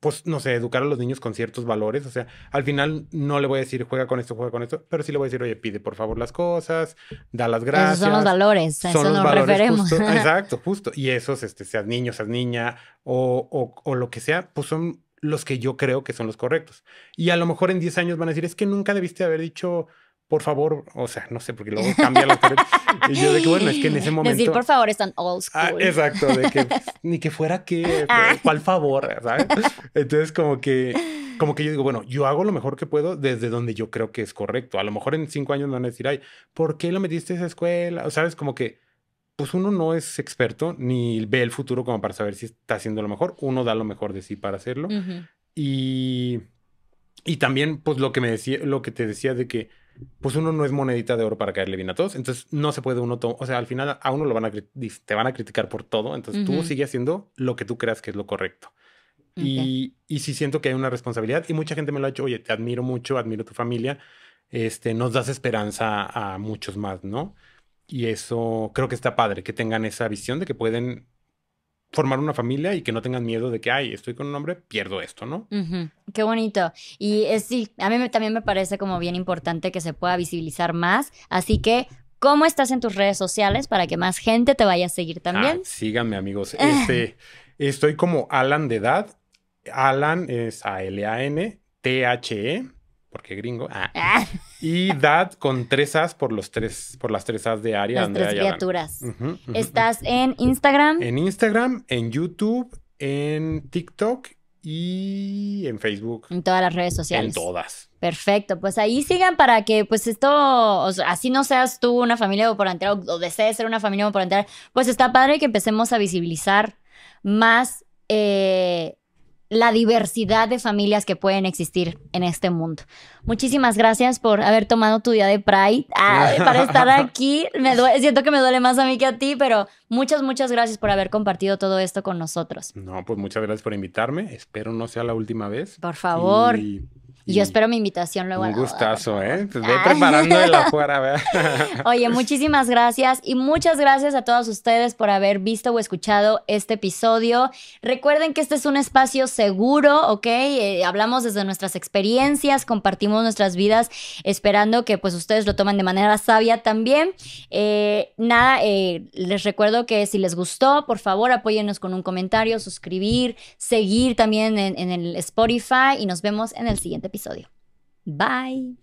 pues no sé, educar a los niños con ciertos valores. O sea, al final no le voy a decir juega con esto, juega con esto, pero sí le voy a decir, oye, pide por favor las cosas, da las gracias. Esos son los valores, a eso nos valores referemos. exacto, justo. Y esos, este, seas niño, seas niña o, o lo que sea, pues son los que yo creo que son los correctos. Y a lo mejor en 10 años van a decir, es que nunca debiste haber dicho por favor, o sea, no sé, porque luego cambia la Y yo de que, bueno, es que en ese momento... Decir, por favor, están old ah, school. exacto, de que ni que fuera que, ah. ¿cuál favor? ¿sabes? Entonces, como que, como que yo digo, bueno, yo hago lo mejor que puedo desde donde yo creo que es correcto. A lo mejor en cinco años me van a decir, ay, ¿por qué lo metiste a esa escuela? O sabes, como que, pues uno no es experto ni ve el futuro como para saber si está haciendo lo mejor. Uno da lo mejor de sí para hacerlo. Y... Y también, pues, lo que me decía, lo que te decía de que pues uno no es monedita de oro para caerle bien a todos. Entonces no se puede uno, o sea, al final a uno lo van a te van a criticar por todo. Entonces tú sigue haciendo lo que tú creas que es lo correcto. Y, y sí siento que hay una responsabilidad y mucha gente me lo ha dicho, oye, te admiro mucho, admiro tu familia, este, nos das esperanza a muchos más, ¿no? Y eso creo que está padre, que tengan esa visión de que pueden formar una familia y que no tengan miedo de que, ay, estoy con un hombre, pierdo esto, ¿no? Qué bonito. Y es, sí, a mí también me parece como bien importante que se pueda visibilizar más. Así que, ¿cómo estás en tus redes sociales para que más gente te vaya a seguir ah, también? síganme, amigos. Este, estoy como Alan de edad. Alan es A-L-A-N. T-H-E porque gringo. Ah. Ah. Y dad con tres as por los tres, por las tres as de Aria. tres criaturas. Estás en Instagram. En Instagram, en YouTube, en TikTok y en Facebook. En todas las redes sociales. En todas. Perfecto, pues ahí sigan para que pues esto, así no seas tú una familia o por entero, o desees ser una familia o por entrar, pues está padre que empecemos a visibilizar más eh, la diversidad de familias que pueden existir en este mundo. Muchísimas gracias por haber tomado tu día de Pride para estar aquí. Me siento que me duele más a mí que a ti, pero muchas, muchas gracias por haber compartido todo esto con nosotros. No, pues muchas gracias por invitarme. Espero no sea la última vez. Por favor yo espero mi invitación luego. Un gustazo, ¿eh? Pues ve preparando el afuera, ¿verdad? Oye, muchísimas gracias y muchas gracias a todos ustedes por haber visto o escuchado este episodio. Recuerden que este es un espacio seguro, ¿ok? Eh, hablamos desde nuestras experiencias, compartimos nuestras vidas, esperando que pues ustedes lo tomen de manera sabia también. Eh, nada, eh, les recuerdo que si les gustó, por favor apóyennos con un comentario, suscribir, seguir también en, en el Spotify y nos vemos en el siguiente episodio episodio. Bye.